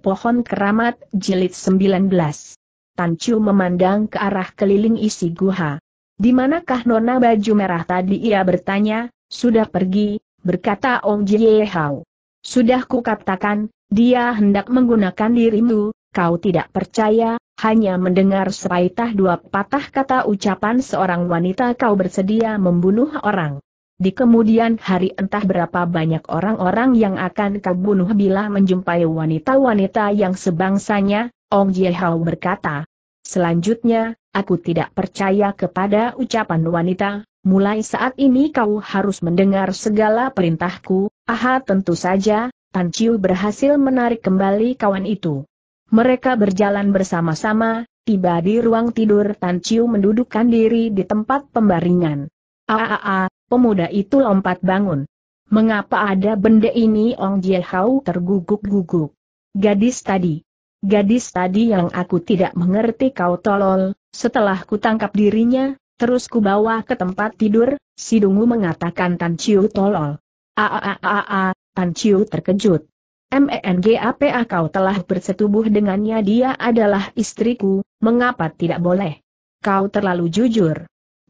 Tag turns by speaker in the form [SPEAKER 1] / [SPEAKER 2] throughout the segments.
[SPEAKER 1] Pohon Keramat, Jilid 19. Tan Chu memandang ke arah keliling isi guha. Di manakah nona baju merah tadi ia bertanya, sudah pergi, berkata Ong Jie Hao. Sudah kukatakan, dia hendak menggunakan dirimu, kau tidak percaya, hanya mendengar sepaitah dua patah kata ucapan seorang wanita kau bersedia membunuh orang. Di kemudian hari entah berapa banyak orang-orang yang akan kau bila menjumpai wanita-wanita yang sebangsanya, Ong Hao berkata. Selanjutnya, aku tidak percaya kepada ucapan wanita, mulai saat ini kau harus mendengar segala perintahku, aha tentu saja, Tan Chiu berhasil menarik kembali kawan itu. Mereka berjalan bersama-sama, tiba di ruang tidur Tan Chiu mendudukkan diri di tempat pembaringan. Aaaa, Pemuda itu lompat bangun. Mengapa ada benda ini Ong Jiehau terguguk-guguk? Gadis tadi. Gadis tadi yang aku tidak mengerti kau tolol, setelah ku tangkap dirinya, terus ku bawa ke tempat tidur, si Dungu mengatakan Tan Chiu tolol. Aaaa, Tan Chiu terkejut. MENGAPA kau telah bersetubuh dengannya dia adalah istriku, mengapa tidak boleh? Kau terlalu jujur.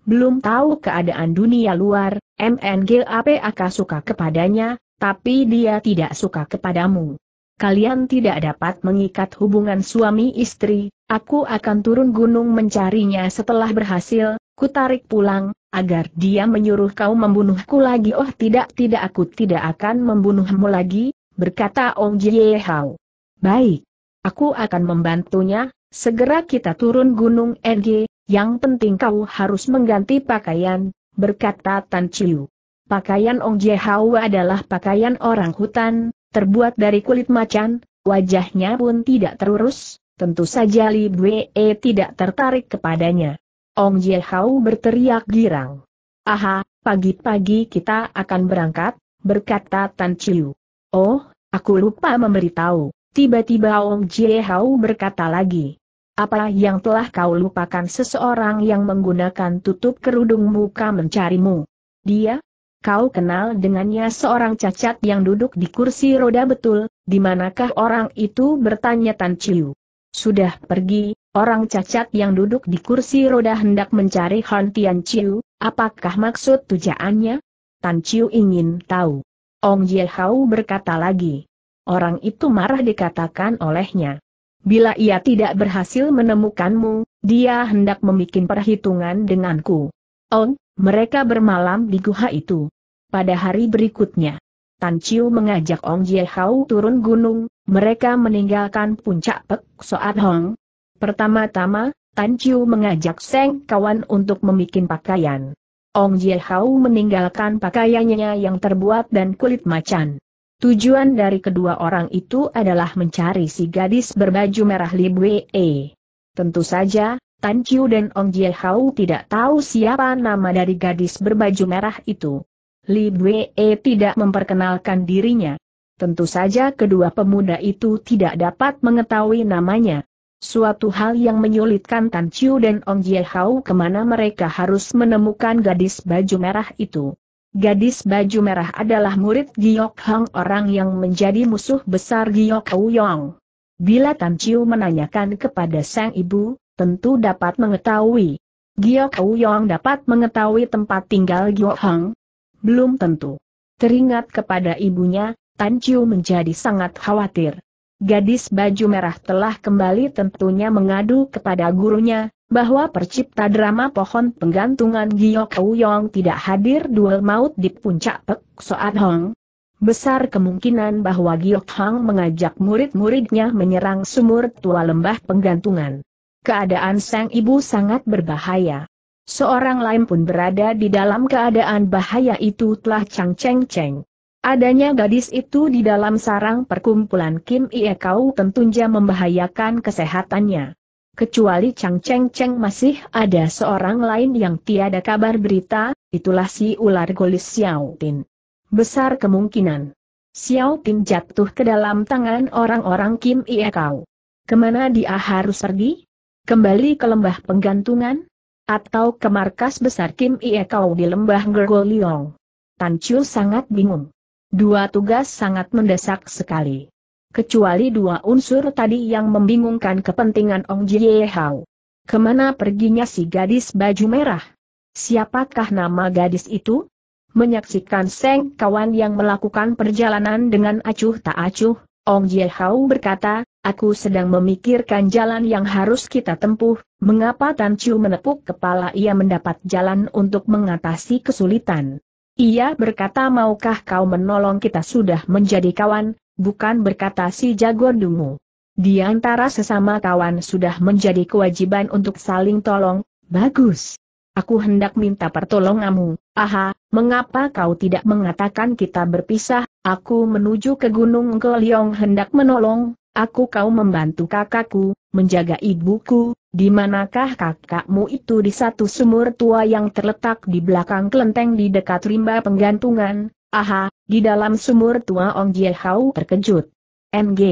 [SPEAKER 1] Belum tahu keadaan dunia luar, MNGAP akan suka kepadanya, tapi dia tidak suka kepadamu. Kalian tidak dapat mengikat hubungan suami istri, aku akan turun gunung mencarinya setelah berhasil, kutarik pulang, agar dia menyuruh kau membunuhku lagi. Oh tidak tidak aku tidak akan membunuhmu lagi, berkata Ong Jie Hao. Baik. Aku akan membantunya, segera kita turun gunung NG, yang penting kau harus mengganti pakaian, berkata Tan Chiu. Pakaian Ong Jie Hau adalah pakaian orang hutan, terbuat dari kulit macan, wajahnya pun tidak terurus, tentu saja Li Bue e tidak tertarik kepadanya. Ong Jie Hau berteriak girang. Aha, pagi-pagi kita akan berangkat, berkata Tan Chiu. Oh, aku lupa memberitahu. Tiba-tiba Ong Jie Hau berkata lagi. Apa yang telah kau lupakan seseorang yang menggunakan tutup kerudung muka mencarimu? Dia? Kau kenal dengannya seorang cacat yang duduk di kursi roda betul, di manakah orang itu bertanya Tan Chiu. Sudah pergi, orang cacat yang duduk di kursi roda hendak mencari Han Tian Chiu, apakah maksud tujaannya? Tan Chiu ingin tahu. Ong Ye Hao berkata lagi. Orang itu marah dikatakan olehnya. Bila ia tidak berhasil menemukanmu, dia hendak membuat perhitungan denganku. On, mereka bermalam di guha itu. Pada hari berikutnya, Tan Chiu mengajak Ong Jie Hao turun gunung, mereka meninggalkan puncak Pek Soat Hong. Pertama-tama, Tan Chiu mengajak Seng kawan untuk membuat pakaian. Ong Jie Hao meninggalkan pakaiannya yang terbuat dan kulit macan. Tujuan dari kedua orang itu adalah mencari si gadis berbaju merah Li Bue. Tentu saja, Tan Chiu dan Ong Jie Hao tidak tahu siapa nama dari gadis berbaju merah itu. Li Bue tidak memperkenalkan dirinya. Tentu saja kedua pemuda itu tidak dapat mengetahui namanya. Suatu hal yang menyulitkan Tan Chiu dan Ong Jie Hao kemana mereka harus menemukan gadis baju merah itu. Gadis baju merah adalah murid Giok Hang orang yang menjadi musuh besar Giok Yong. Bila Tan Chiu menanyakan kepada sang ibu, tentu dapat mengetahui. Giok Yong dapat mengetahui tempat tinggal Giok Hang? Belum tentu. Teringat kepada ibunya, Tan Chiu menjadi sangat khawatir. Gadis baju merah telah kembali tentunya mengadu kepada gurunya, bahwa percipta drama pohon penggantungan Giyok Yong tidak hadir duel maut di puncak Pek Soat Hong. Besar kemungkinan bahwa Giyok Hong mengajak murid-muridnya menyerang sumur tua lembah penggantungan. Keadaan sang ibu sangat berbahaya. Seorang lain pun berada di dalam keadaan bahaya itu telah cang ceng ceng. Adanya gadis itu di dalam sarang perkumpulan Kim Ie Kau tentunya membahayakan kesehatannya. Kecuali Chang Cheng Cheng masih ada seorang lain yang tiada kabar berita, itulah si ular golis Xiao Tin. Besar kemungkinan. Xiao Tin jatuh ke dalam tangan orang-orang Kim Ie Kau. Kemana dia harus pergi? Kembali ke lembah penggantungan? Atau ke markas besar Kim Ie Kau di lembah Liong? Tan Chiu sangat bingung. Dua tugas sangat mendesak sekali. Kecuali dua unsur tadi yang membingungkan kepentingan Ong Jie Hao. Kemana perginya si gadis baju merah? Siapakah nama gadis itu? Menyaksikan Seng kawan yang melakukan perjalanan dengan acuh tak acuh, Ong Jie Hao berkata, Aku sedang memikirkan jalan yang harus kita tempuh, mengapa Tan Chiu menepuk kepala ia mendapat jalan untuk mengatasi kesulitan. Ia berkata maukah kau menolong kita sudah menjadi kawan, bukan berkata si jago dungu. Di antara sesama kawan sudah menjadi kewajiban untuk saling tolong, bagus. Aku hendak minta pertolonganmu, aha, mengapa kau tidak mengatakan kita berpisah, aku menuju ke Gunung Goliong hendak menolong, aku kau membantu kakakku, menjaga ibuku, di manakah kakakmu itu di satu sumur tua yang terletak di belakang kelenteng di dekat rimba penggantungan, aha, di dalam sumur tua Ong Jie Hao terkejut. Ng,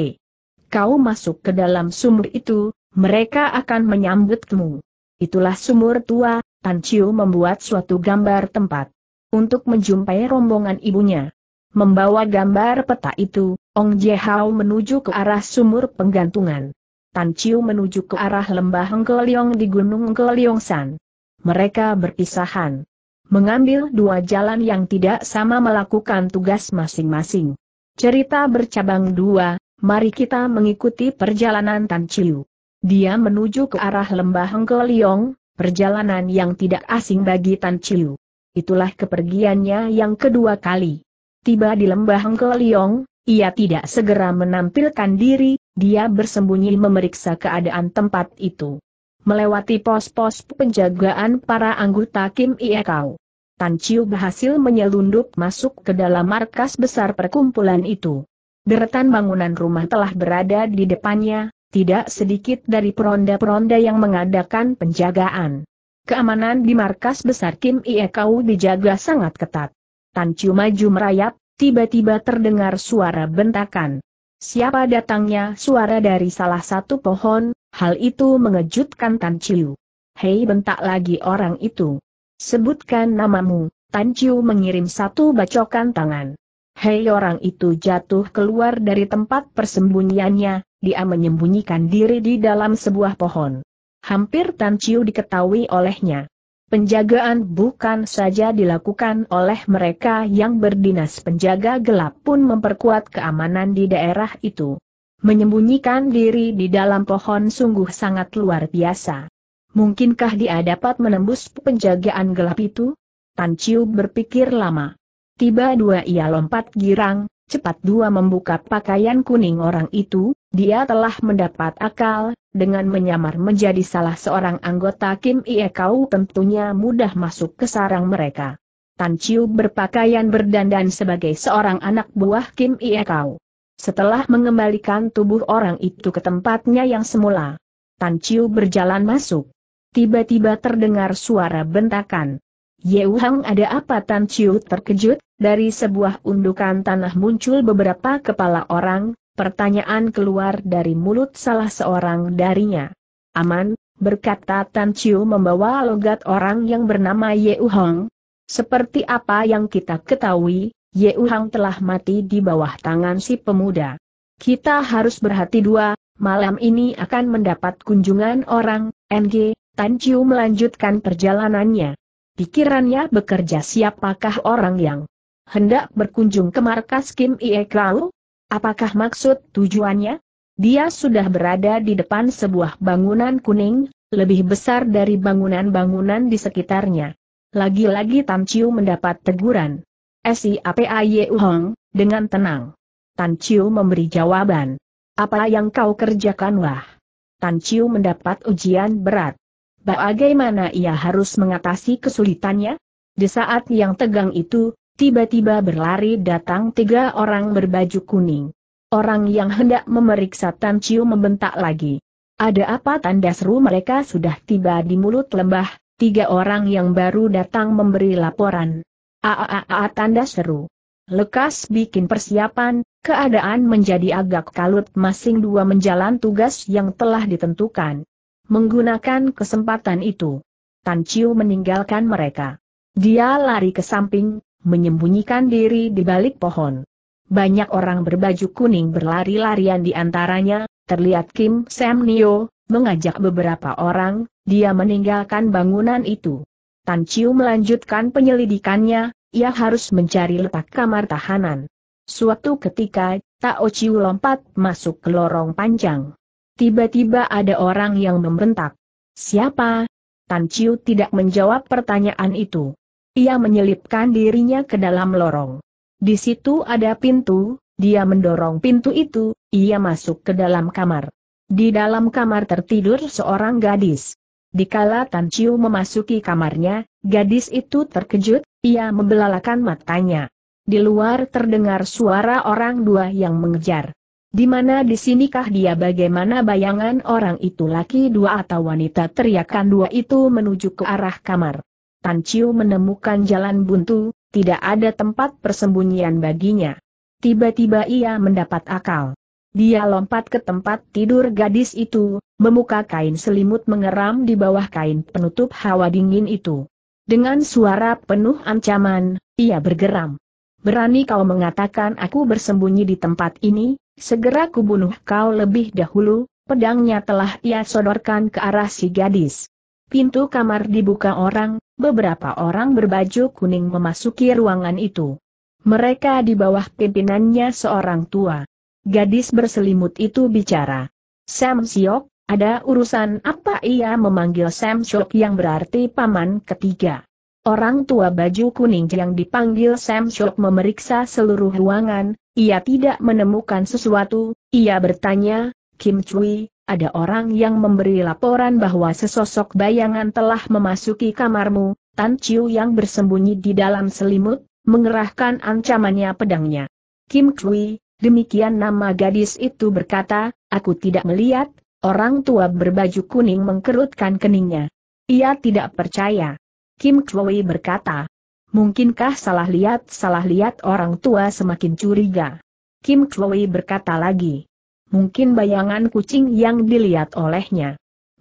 [SPEAKER 1] Kau masuk ke dalam sumur itu, mereka akan menyambutmu. Itulah sumur tua, Tan Chiu membuat suatu gambar tempat. Untuk menjumpai rombongan ibunya. Membawa gambar peta itu, Ong Jie Hao menuju ke arah sumur penggantungan. Tan Chiu menuju ke arah lembah Hengkeliong di Gunung Hengkeliong San. Mereka berpisahan. Mengambil dua jalan yang tidak sama melakukan tugas masing-masing. Cerita bercabang dua, mari kita mengikuti perjalanan Tan Chiu. Dia menuju ke arah lembah Hengkeliong, perjalanan yang tidak asing bagi Tan Chiu. Itulah kepergiannya yang kedua kali. Tiba di lembah Hengkeliong, ia tidak segera menampilkan diri, dia bersembunyi memeriksa keadaan tempat itu. Melewati pos-pos penjagaan para anggota Kim Iekau. Tan Chiu berhasil menyelundup masuk ke dalam markas besar perkumpulan itu. Deretan bangunan rumah telah berada di depannya, tidak sedikit dari peronda-peronda yang mengadakan penjagaan. Keamanan di markas besar Kim Iekau dijaga sangat ketat. Tan Chiu maju merayap, tiba-tiba terdengar suara bentakan. Siapa datangnya suara dari salah satu pohon, hal itu mengejutkan Tan Chiu. Hei bentak lagi orang itu. Sebutkan namamu, Tan Chiu mengirim satu bacokan tangan. Hei orang itu jatuh keluar dari tempat persembunyiannya, dia menyembunyikan diri di dalam sebuah pohon. Hampir Tan Chiu diketahui olehnya. Penjagaan bukan saja dilakukan oleh mereka yang berdinas penjaga gelap pun memperkuat keamanan di daerah itu. Menyembunyikan diri di dalam pohon sungguh sangat luar biasa. Mungkinkah dia dapat menembus penjagaan gelap itu? Tan Chiu berpikir lama. Tiba dua ia lompat girang, Cepat dua membuka pakaian kuning orang itu, dia telah mendapat akal, dengan menyamar menjadi salah seorang anggota Kim Ie Kau tentunya mudah masuk ke sarang mereka. Tan Chiu berpakaian berdandan sebagai seorang anak buah Kim Ie Kau. Setelah mengembalikan tubuh orang itu ke tempatnya yang semula, Tan Chiu berjalan masuk. Tiba-tiba terdengar suara bentakan. Yeu Hang ada apa Tan Chiu terkejut, dari sebuah undukan tanah muncul beberapa kepala orang, pertanyaan keluar dari mulut salah seorang darinya. Aman, berkata Tan Chiu membawa logat orang yang bernama Yeu Hang. Seperti apa yang kita ketahui, Yeu Hang telah mati di bawah tangan si pemuda. Kita harus berhati dua, malam ini akan mendapat kunjungan orang, NG, Tan Chiu melanjutkan perjalanannya. Pikirannya bekerja siapakah orang yang hendak berkunjung ke markas Kim Ie Klau? Apakah maksud tujuannya? Dia sudah berada di depan sebuah bangunan kuning, lebih besar dari bangunan-bangunan di sekitarnya. Lagi-lagi Tan Chiu mendapat teguran. SIAPAYU Hong, dengan tenang. Tan Chiu memberi jawaban. Apa yang kau kerjakan wah? Tan Chiu mendapat ujian berat bagaimana ia harus mengatasi kesulitannya? Di saat yang tegang itu, tiba-tiba berlari datang tiga orang berbaju kuning. Orang yang hendak memeriksa Tan Chiu membentak lagi. Ada apa tanda seru mereka sudah tiba di mulut lembah, tiga orang yang baru datang memberi laporan. Aaaa tanda seru. Lekas bikin persiapan, keadaan menjadi agak kalut masing dua menjalan tugas yang telah ditentukan. Menggunakan kesempatan itu, Tan Chiu meninggalkan mereka. Dia lari ke samping, menyembunyikan diri di balik pohon. Banyak orang berbaju kuning berlari-larian di antaranya, terlihat Kim Sam Nio, mengajak beberapa orang, dia meninggalkan bangunan itu. Tan Chiu melanjutkan penyelidikannya, ia harus mencari letak kamar tahanan. Suatu ketika, Tao Chiu lompat masuk ke lorong panjang. Tiba-tiba ada orang yang membentak. Siapa? Tan Chiu tidak menjawab pertanyaan itu. Ia menyelipkan dirinya ke dalam lorong. Di situ ada pintu, dia mendorong pintu itu, ia masuk ke dalam kamar. Di dalam kamar tertidur seorang gadis. Dikala Tan Chiu memasuki kamarnya, gadis itu terkejut, ia membelalakan matanya. Di luar terdengar suara orang dua yang mengejar. Di mana di sinikah dia bagaimana bayangan orang itu laki dua atau wanita teriakan dua itu menuju ke arah kamar. Tan Chiu menemukan jalan buntu, tidak ada tempat persembunyian baginya. Tiba-tiba ia mendapat akal. Dia lompat ke tempat tidur gadis itu, memuka kain selimut mengeram di bawah kain penutup hawa dingin itu. Dengan suara penuh ancaman, ia bergeram. Berani kau mengatakan aku bersembunyi di tempat ini? Segera kubunuh kau lebih dahulu, pedangnya telah ia sodorkan ke arah si gadis. Pintu kamar dibuka orang, beberapa orang berbaju kuning memasuki ruangan itu. Mereka di bawah pimpinannya seorang tua. Gadis berselimut itu bicara. Sam Siok, ada urusan apa ia memanggil Sam Siok yang berarti paman ketiga. Orang tua baju kuning yang dipanggil Sam Shok memeriksa seluruh ruangan, ia tidak menemukan sesuatu, ia bertanya, Kim Chui, ada orang yang memberi laporan bahwa sesosok bayangan telah memasuki kamarmu, Tan Chiu yang bersembunyi di dalam selimut, mengerahkan ancamannya pedangnya. Kim Chui, demikian nama gadis itu berkata, aku tidak melihat, orang tua berbaju kuning mengkerutkan keningnya. Ia tidak percaya. Kim Chloe berkata. Mungkinkah salah lihat salah lihat orang tua semakin curiga? Kim Chloe berkata lagi. Mungkin bayangan kucing yang dilihat olehnya.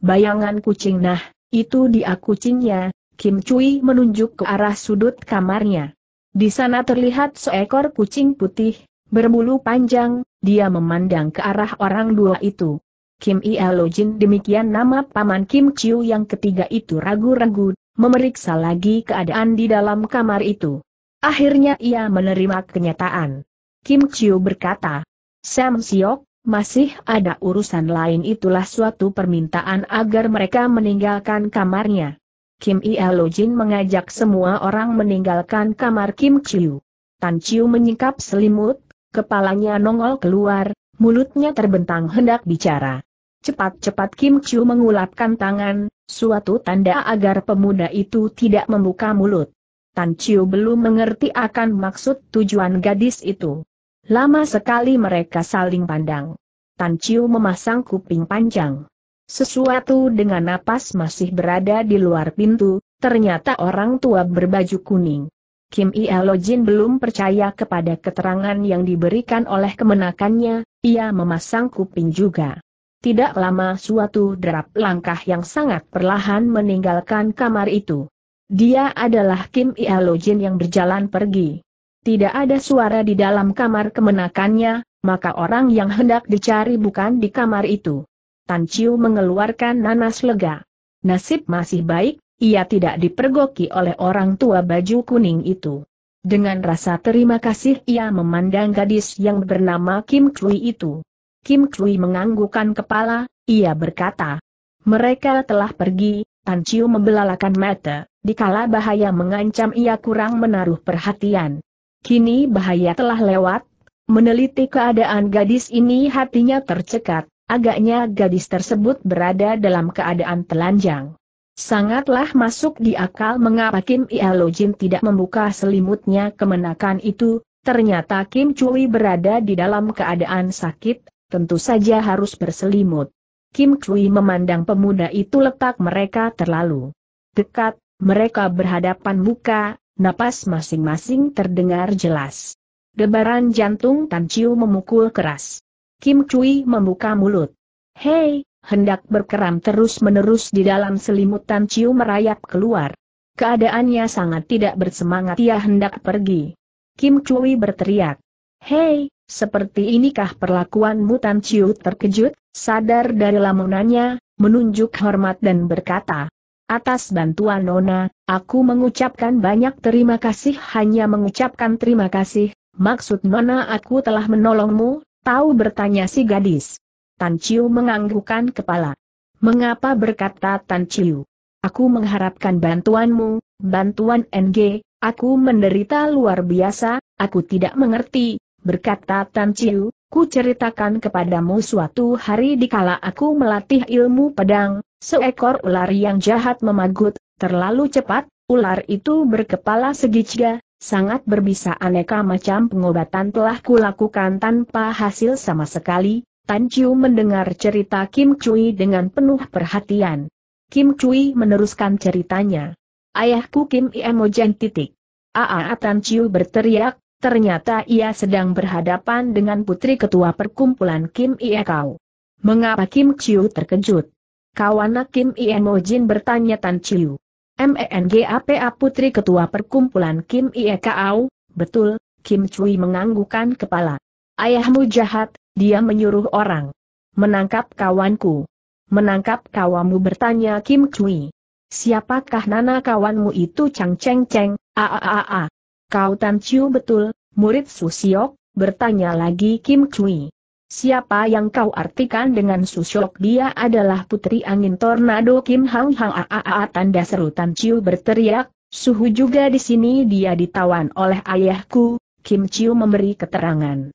[SPEAKER 1] Bayangan kucing nah, itu dia kucingnya, Kim Chui menunjuk ke arah sudut kamarnya. Di sana terlihat seekor kucing putih, berbulu panjang, dia memandang ke arah orang dua itu. Kim Ialojin demikian nama paman Kim Chiu yang ketiga itu ragu-ragu, memeriksa lagi keadaan di dalam kamar itu. Akhirnya ia menerima kenyataan. Kim Chiu berkata, Sam Siok, masih ada urusan lain itulah suatu permintaan agar mereka meninggalkan kamarnya. Kim Ialo Jin mengajak semua orang meninggalkan kamar Kim Chiu. Tan Chiu menyingkap selimut, kepalanya nongol keluar, mulutnya terbentang hendak bicara. Cepat-cepat Kim Chiu mengulapkan tangan, Suatu tanda agar pemuda itu tidak membuka mulut. Tan Chiu belum mengerti akan maksud tujuan gadis itu. Lama sekali mereka saling pandang. Tan Chiu memasang kuping panjang. Sesuatu dengan napas masih berada di luar pintu, ternyata orang tua berbaju kuning. Kim Jin belum percaya kepada keterangan yang diberikan oleh kemenakannya, ia memasang kuping juga. Tidak lama suatu derap langkah yang sangat perlahan meninggalkan kamar itu. Dia adalah Kim Ialojin yang berjalan pergi. Tidak ada suara di dalam kamar kemenakannya, maka orang yang hendak dicari bukan di kamar itu. Tan Chiu mengeluarkan nanas lega. Nasib masih baik, ia tidak dipergoki oleh orang tua baju kuning itu. Dengan rasa terima kasih ia memandang gadis yang bernama Kim Chui itu. Kim Chui menganggukkan kepala, ia berkata. Mereka telah pergi, Tan Chiu membelalakan mata, dikala bahaya mengancam ia kurang menaruh perhatian. Kini bahaya telah lewat, meneliti keadaan gadis ini hatinya tercekat, agaknya gadis tersebut berada dalam keadaan telanjang. Sangatlah masuk di akal mengapa Kim Ialo Jin tidak membuka selimutnya kemenakan itu, ternyata Kim Cui berada di dalam keadaan sakit, tentu saja harus berselimut. Kim Chui memandang pemuda itu letak mereka terlalu dekat, mereka berhadapan muka, napas masing-masing terdengar jelas. Debaran jantung Tan Chiu memukul keras. Kim Chui membuka mulut. Hei, hendak berkeram terus-menerus di dalam selimut Tan Chiu merayap keluar. Keadaannya sangat tidak bersemangat ia hendak pergi. Kim Chui berteriak. Hei, seperti inikah perlakuanmu Tan Chiu terkejut, sadar dari lamunannya, menunjuk hormat dan berkata. Atas bantuan Nona, aku mengucapkan banyak terima kasih hanya mengucapkan terima kasih, maksud Nona aku telah menolongmu, tahu bertanya si gadis. Tan Chiu menganggukkan kepala. Mengapa berkata Tan Chiu? Aku mengharapkan bantuanmu, bantuan NG, aku menderita luar biasa, aku tidak mengerti, berkata Tan Chiu, ku ceritakan kepadamu suatu hari dikala aku melatih ilmu pedang, seekor ular yang jahat memagut, terlalu cepat, ular itu berkepala segitiga, sangat berbisa aneka macam pengobatan telah kulakukan tanpa hasil sama sekali, Tan Chiu mendengar cerita Kim Chui dengan penuh perhatian. Kim Chui meneruskan ceritanya. Ayahku Kim Iemojen titik. Aa Tan Chiu berteriak, Ternyata ia sedang berhadapan dengan putri ketua perkumpulan Kim Ie Kau. Mengapa Kim Chiu terkejut? Kawana Kim Ie Jin bertanya Tan Chiu. MENGAPA putri ketua perkumpulan Kim Ie Kau, betul, Kim Chui menganggukan kepala. Ayahmu jahat, dia menyuruh orang. Menangkap kawanku. Menangkap kawamu bertanya Kim Chui. Siapakah nana kawanmu itu Chang Cheng Cheng, aaa. Kau Tan Chiu betul, murid Su Siok. bertanya lagi Kim Chui. Siapa yang kau artikan dengan Su Siok? dia adalah putri angin tornado Kim Hang Hang -a. tanda seru Tan Chiu berteriak, suhu juga di sini dia ditawan oleh ayahku, Kim Chiu memberi keterangan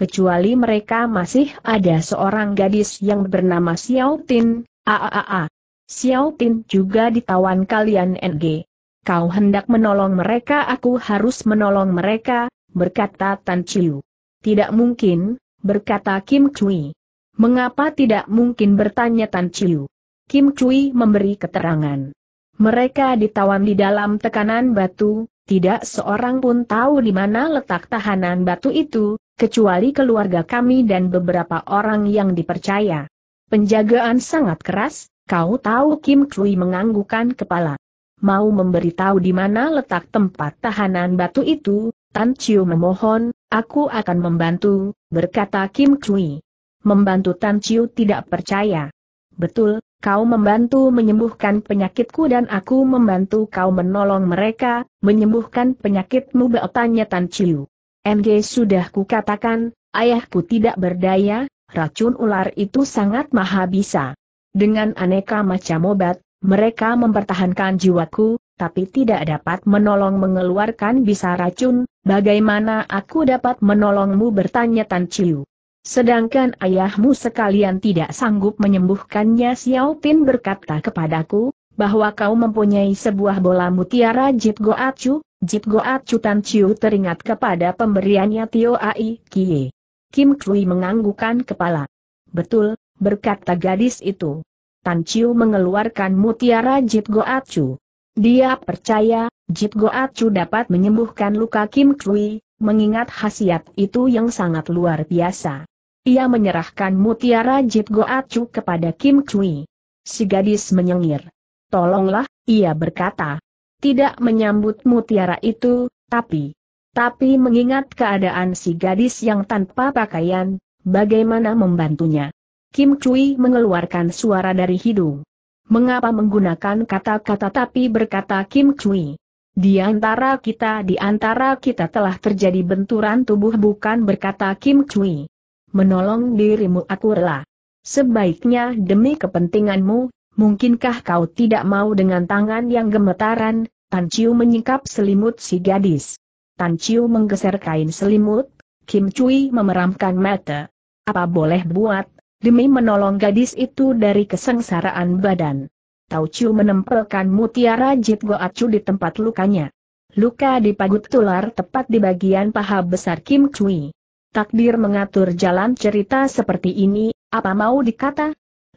[SPEAKER 1] kecuali mereka masih ada seorang gadis yang bernama Xiao Tin, -a. Xiao Tin juga ditawan kalian NG kau hendak menolong mereka aku harus menolong mereka, berkata Tan Chiu. Tidak mungkin, berkata Kim Chui. Mengapa tidak mungkin bertanya Tan Chiu? Kim Chui memberi keterangan. Mereka ditawan di dalam tekanan batu, tidak seorang pun tahu di mana letak tahanan batu itu, kecuali keluarga kami dan beberapa orang yang dipercaya. Penjagaan sangat keras, kau tahu Kim Chui menganggukan kepala mau memberitahu di mana letak tempat tahanan batu itu, Tan Chiu memohon, aku akan membantu, berkata Kim Chui. Membantu Tan Chiu tidak percaya. Betul, kau membantu menyembuhkan penyakitku dan aku membantu kau menolong mereka, menyembuhkan penyakitmu bertanya Tan Chiu. Ng sudah kukatakan, ayahku tidak berdaya, racun ular itu sangat maha bisa. Dengan aneka macam obat, mereka mempertahankan jiwaku, tapi tidak dapat menolong mengeluarkan bisa racun, bagaimana aku dapat menolongmu bertanya Tan Chiu. Sedangkan ayahmu sekalian tidak sanggup menyembuhkannya Xiao Pin berkata kepadaku, bahwa kau mempunyai sebuah bola mutiara Jit Goacu, Jit Goacu Tan Chiu teringat kepada pemberiannya Tio Ai Kie. Kim Kui menganggukan kepala. Betul, berkata gadis itu. Tan Chiu mengeluarkan mutiara Jit Goacu. Dia percaya, Jit Goacu dapat menyembuhkan luka Kim Kui, mengingat khasiat itu yang sangat luar biasa. Ia menyerahkan mutiara Jit Goacu kepada Kim Kui. Si gadis menyengir. Tolonglah, ia berkata. Tidak menyambut mutiara itu, tapi... Tapi mengingat keadaan si gadis yang tanpa pakaian, bagaimana membantunya? Kim Cui mengeluarkan suara dari hidung. Mengapa menggunakan kata-kata tapi berkata Kim Cui? Di antara kita di antara kita telah terjadi benturan tubuh bukan berkata Kim Cui. Menolong dirimu aku rela. Sebaiknya demi kepentinganmu, mungkinkah kau tidak mau dengan tangan yang gemetaran, Tan Chiu menyingkap selimut si gadis. Tan Chiu menggeser kain selimut, Kim Cui memeramkan mata. Apa boleh buat, demi menolong gadis itu dari kesengsaraan badan. Chu menempelkan mutiara jit goacu di tempat lukanya. Luka dipagut tular tepat di bagian paha besar Kim Chui. Takdir mengatur jalan cerita seperti ini, apa mau dikata?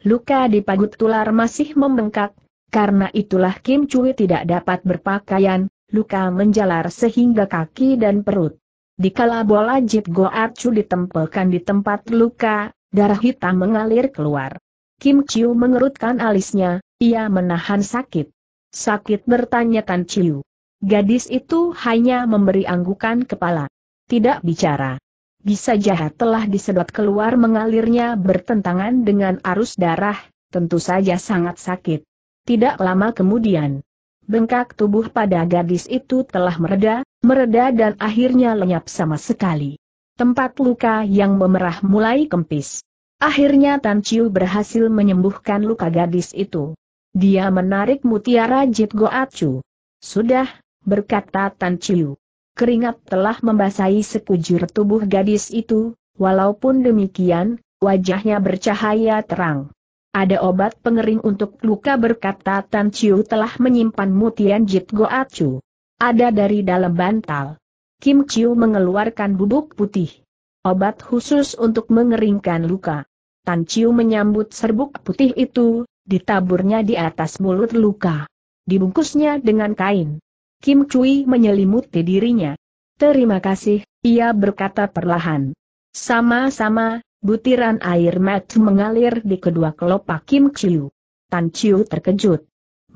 [SPEAKER 1] Luka dipagut tular masih membengkak, karena itulah Kim Chui tidak dapat berpakaian, luka menjalar sehingga kaki dan perut. Dikala bola Jit Goat Chu ditempelkan di tempat luka, Darah hitam mengalir keluar. Kim Chiu mengerutkan alisnya, ia menahan sakit. Sakit bertanya Tan Chiu. Gadis itu hanya memberi anggukan kepala. Tidak bicara. Bisa jahat telah disedot keluar mengalirnya bertentangan dengan arus darah, tentu saja sangat sakit. Tidak lama kemudian, bengkak tubuh pada gadis itu telah mereda, mereda dan akhirnya lenyap sama sekali tempat luka yang memerah mulai kempis. Akhirnya Tan Chiu berhasil menyembuhkan luka gadis itu. Dia menarik mutiara Jit Chu. Sudah, berkata Tan Chiu. Keringat telah membasahi sekujur tubuh gadis itu, walaupun demikian, wajahnya bercahaya terang. Ada obat pengering untuk luka berkata Tan Chiu telah menyimpan mutian Jit Chu. Ada dari dalam bantal. Kim Chiu mengeluarkan bubuk putih. Obat khusus untuk mengeringkan luka. Tan Chiu menyambut serbuk putih itu, ditaburnya di atas mulut luka. Dibungkusnya dengan kain. Kim Chui menyelimuti dirinya. Terima kasih, ia berkata perlahan. Sama-sama, butiran air mati mengalir di kedua kelopak Kim Chiu. Tan Chiu terkejut.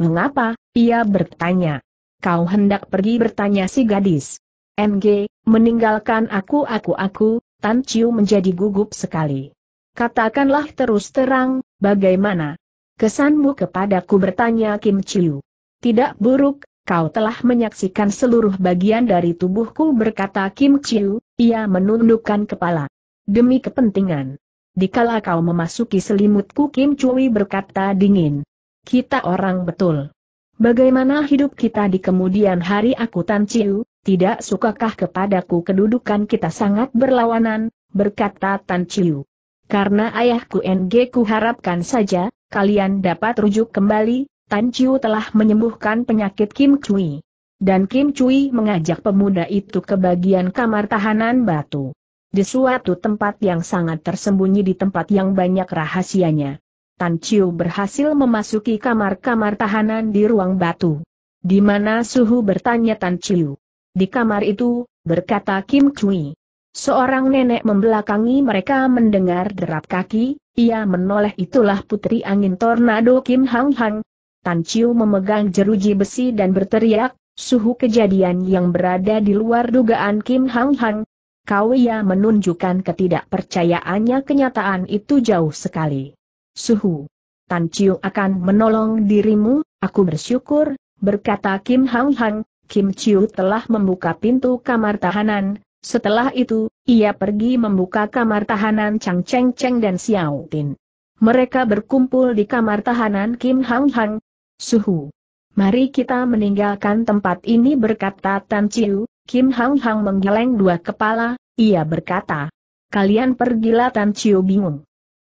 [SPEAKER 1] Mengapa? Ia bertanya. Kau hendak pergi bertanya si gadis. MG, meninggalkan aku-aku-aku, Tan Chiu menjadi gugup sekali. Katakanlah terus terang, bagaimana? Kesanmu kepadaku bertanya Kim Chiu. Tidak buruk, kau telah menyaksikan seluruh bagian dari tubuhku berkata Kim Chiu, ia menundukkan kepala. Demi kepentingan. Dikala kau memasuki selimutku Kim Chui berkata dingin. Kita orang betul. Bagaimana hidup kita di kemudian hari aku Tan Chiu, tidak sukakah kepadaku kedudukan kita sangat berlawanan, berkata Tan Chiu. Karena ayahku NG ku harapkan saja, kalian dapat rujuk kembali, Tan Chiu telah menyembuhkan penyakit Kim Chui. Dan Kim Chui mengajak pemuda itu ke bagian kamar tahanan batu. Di suatu tempat yang sangat tersembunyi di tempat yang banyak rahasianya. Tan Chiu berhasil memasuki kamar-kamar tahanan di ruang batu. Di mana suhu bertanya Tan Chiu di kamar itu, berkata Kim Cui. Seorang nenek membelakangi mereka mendengar derap kaki, ia menoleh itulah putri angin tornado Kim Hang Hang. Tan Chiu memegang jeruji besi dan berteriak, suhu kejadian yang berada di luar dugaan Kim Hang Hang. Kau ya menunjukkan ketidakpercayaannya kenyataan itu jauh sekali. Suhu. Tan Chiu akan menolong dirimu, aku bersyukur, berkata Kim Hang Hang, Kim Chiu telah membuka pintu kamar tahanan, setelah itu, ia pergi membuka kamar tahanan Chang Cheng Cheng dan Xiao Tin. Mereka berkumpul di kamar tahanan Kim Hang Hang. Suhu. Mari kita meninggalkan tempat ini berkata Tan Chiu, Kim Hang Hang menggeleng dua kepala, ia berkata. Kalian pergilah Tan Chiu bingung.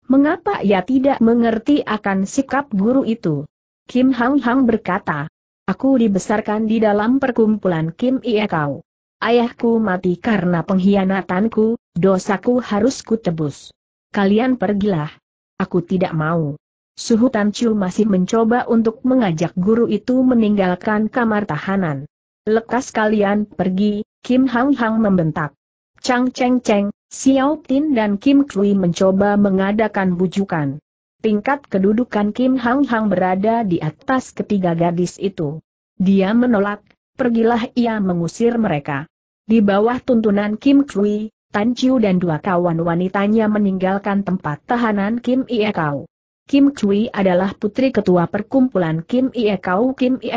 [SPEAKER 1] Mengapa ia tidak mengerti akan sikap guru itu? Kim Hang Hang berkata, Aku dibesarkan di dalam perkumpulan Kim Ie Kau. Ayahku mati karena pengkhianatanku, dosaku harus kutebus. Kalian pergilah. Aku tidak mau. Suhu Tan Chiu masih mencoba untuk mengajak guru itu meninggalkan kamar tahanan. Lekas kalian pergi, Kim Hang Hang membentak. Chang Cheng Cheng, Xiao Tin dan Kim Kui mencoba mengadakan bujukan tingkat kedudukan Kim Hang Hang berada di atas ketiga gadis itu. Dia menolak, pergilah ia mengusir mereka. Di bawah tuntunan Kim Kui, Tan Chiu dan dua kawan wanitanya meninggalkan tempat tahanan Kim Ie Kau. Kim Kui adalah putri ketua perkumpulan Kim Ie Kau Kim Ie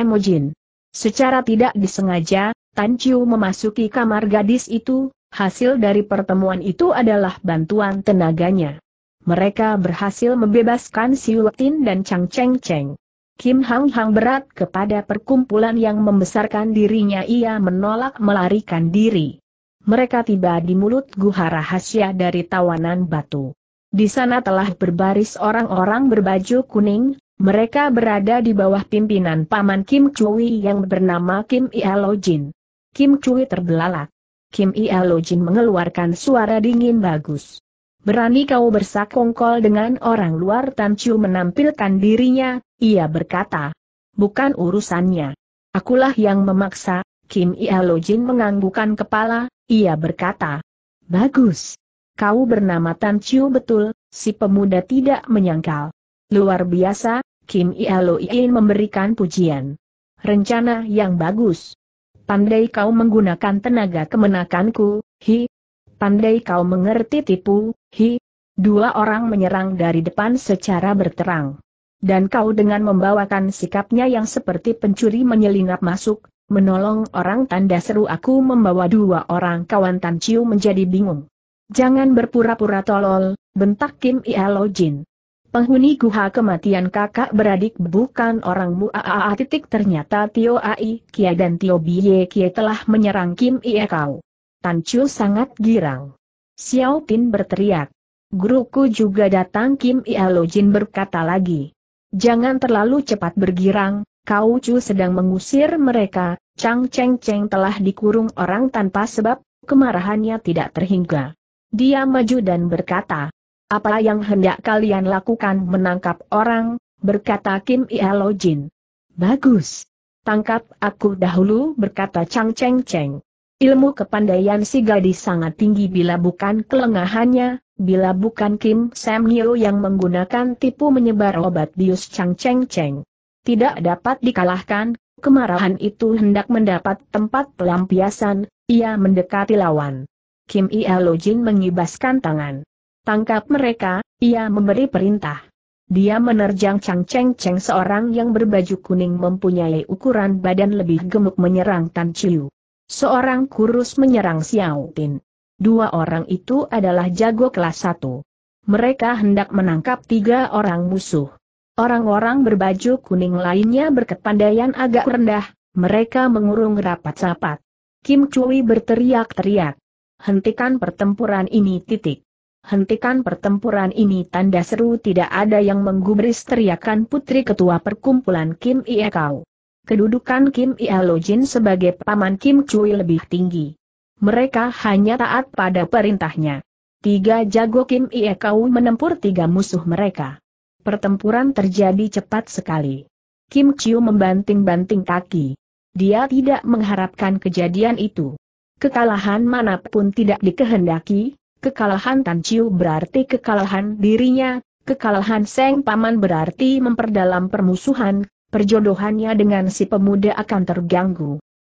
[SPEAKER 1] Secara tidak disengaja, Tan Chiu memasuki kamar gadis itu, hasil dari pertemuan itu adalah bantuan tenaganya mereka berhasil membebaskan Siu dan Chang Cheng Cheng. Kim Hang Hang berat kepada perkumpulan yang membesarkan dirinya ia menolak melarikan diri. Mereka tiba di mulut guha rahasia dari tawanan batu. Di sana telah berbaris orang-orang berbaju kuning, mereka berada di bawah pimpinan paman Kim Chui yang bernama Kim Ialo Jin. Kim Chui terbelalak. Kim Ialo Jin mengeluarkan suara dingin bagus. Berani kau bersakongkol dengan orang luar Tan Chiu menampilkan dirinya, ia berkata. Bukan urusannya. Akulah yang memaksa, Kim Jin menganggukan kepala, ia berkata. Bagus. Kau bernama Tan Chiu betul, si pemuda tidak menyangkal. Luar biasa, Kim Jin memberikan pujian. Rencana yang bagus. Pandai kau menggunakan tenaga kemenakanku, hi. Pandai kau mengerti tipu, Hi, dua orang menyerang dari depan secara berterang. Dan kau dengan membawakan sikapnya yang seperti pencuri menyelinap masuk, menolong orang tanda seru aku membawa dua orang kawan Tan Chiu menjadi bingung. Jangan berpura-pura tolol, bentak Kim Ialo Jin. Penghuni guha kematian kakak beradik bukan orangmu aa titik ternyata Tio Ai Kia dan Tio Bie Kia telah menyerang Kim Ie Kau. Tan Chiu sangat girang. Xiao Pin berteriak. Guruku juga datang Kim Ialo Jin berkata lagi. Jangan terlalu cepat bergirang, Kau Chu sedang mengusir mereka, Chang Cheng Cheng telah dikurung orang tanpa sebab, kemarahannya tidak terhingga. Dia maju dan berkata, apa yang hendak kalian lakukan menangkap orang, berkata Kim Ialo Jin. Bagus. Tangkap aku dahulu, berkata Chang Cheng Cheng. Ilmu kepandaian si gadis sangat tinggi bila bukan kelengahannya, bila bukan Kim Sam yang menggunakan tipu menyebar obat bius Chang Cheng Cheng. Tidak dapat dikalahkan, kemarahan itu hendak mendapat tempat pelampiasan, ia mendekati lawan. Kim Ia Jin mengibaskan tangan. Tangkap mereka, ia memberi perintah. Dia menerjang Chang Cheng Cheng seorang yang berbaju kuning mempunyai ukuran badan lebih gemuk menyerang Tan Chiu. Seorang kurus menyerang Xiao Tin. Dua orang itu adalah jago kelas satu. Mereka hendak menangkap tiga orang musuh. Orang-orang berbaju kuning lainnya berkepandaian agak rendah, mereka mengurung rapat-rapat. Kim Chui berteriak-teriak. Hentikan pertempuran ini titik. Hentikan pertempuran ini tanda seru tidak ada yang menggubris teriakan putri ketua perkumpulan Kim Ie kedudukan Kim Ialo Jin sebagai paman Kim Cui lebih tinggi. Mereka hanya taat pada perintahnya. Tiga jago Kim Ie Kau menempur tiga musuh mereka. Pertempuran terjadi cepat sekali. Kim Chiu membanting-banting kaki. Dia tidak mengharapkan kejadian itu. Kekalahan manapun tidak dikehendaki, kekalahan Tan Chiu berarti kekalahan dirinya, kekalahan Seng Paman berarti memperdalam permusuhan, perjodohannya dengan si pemuda akan terganggu.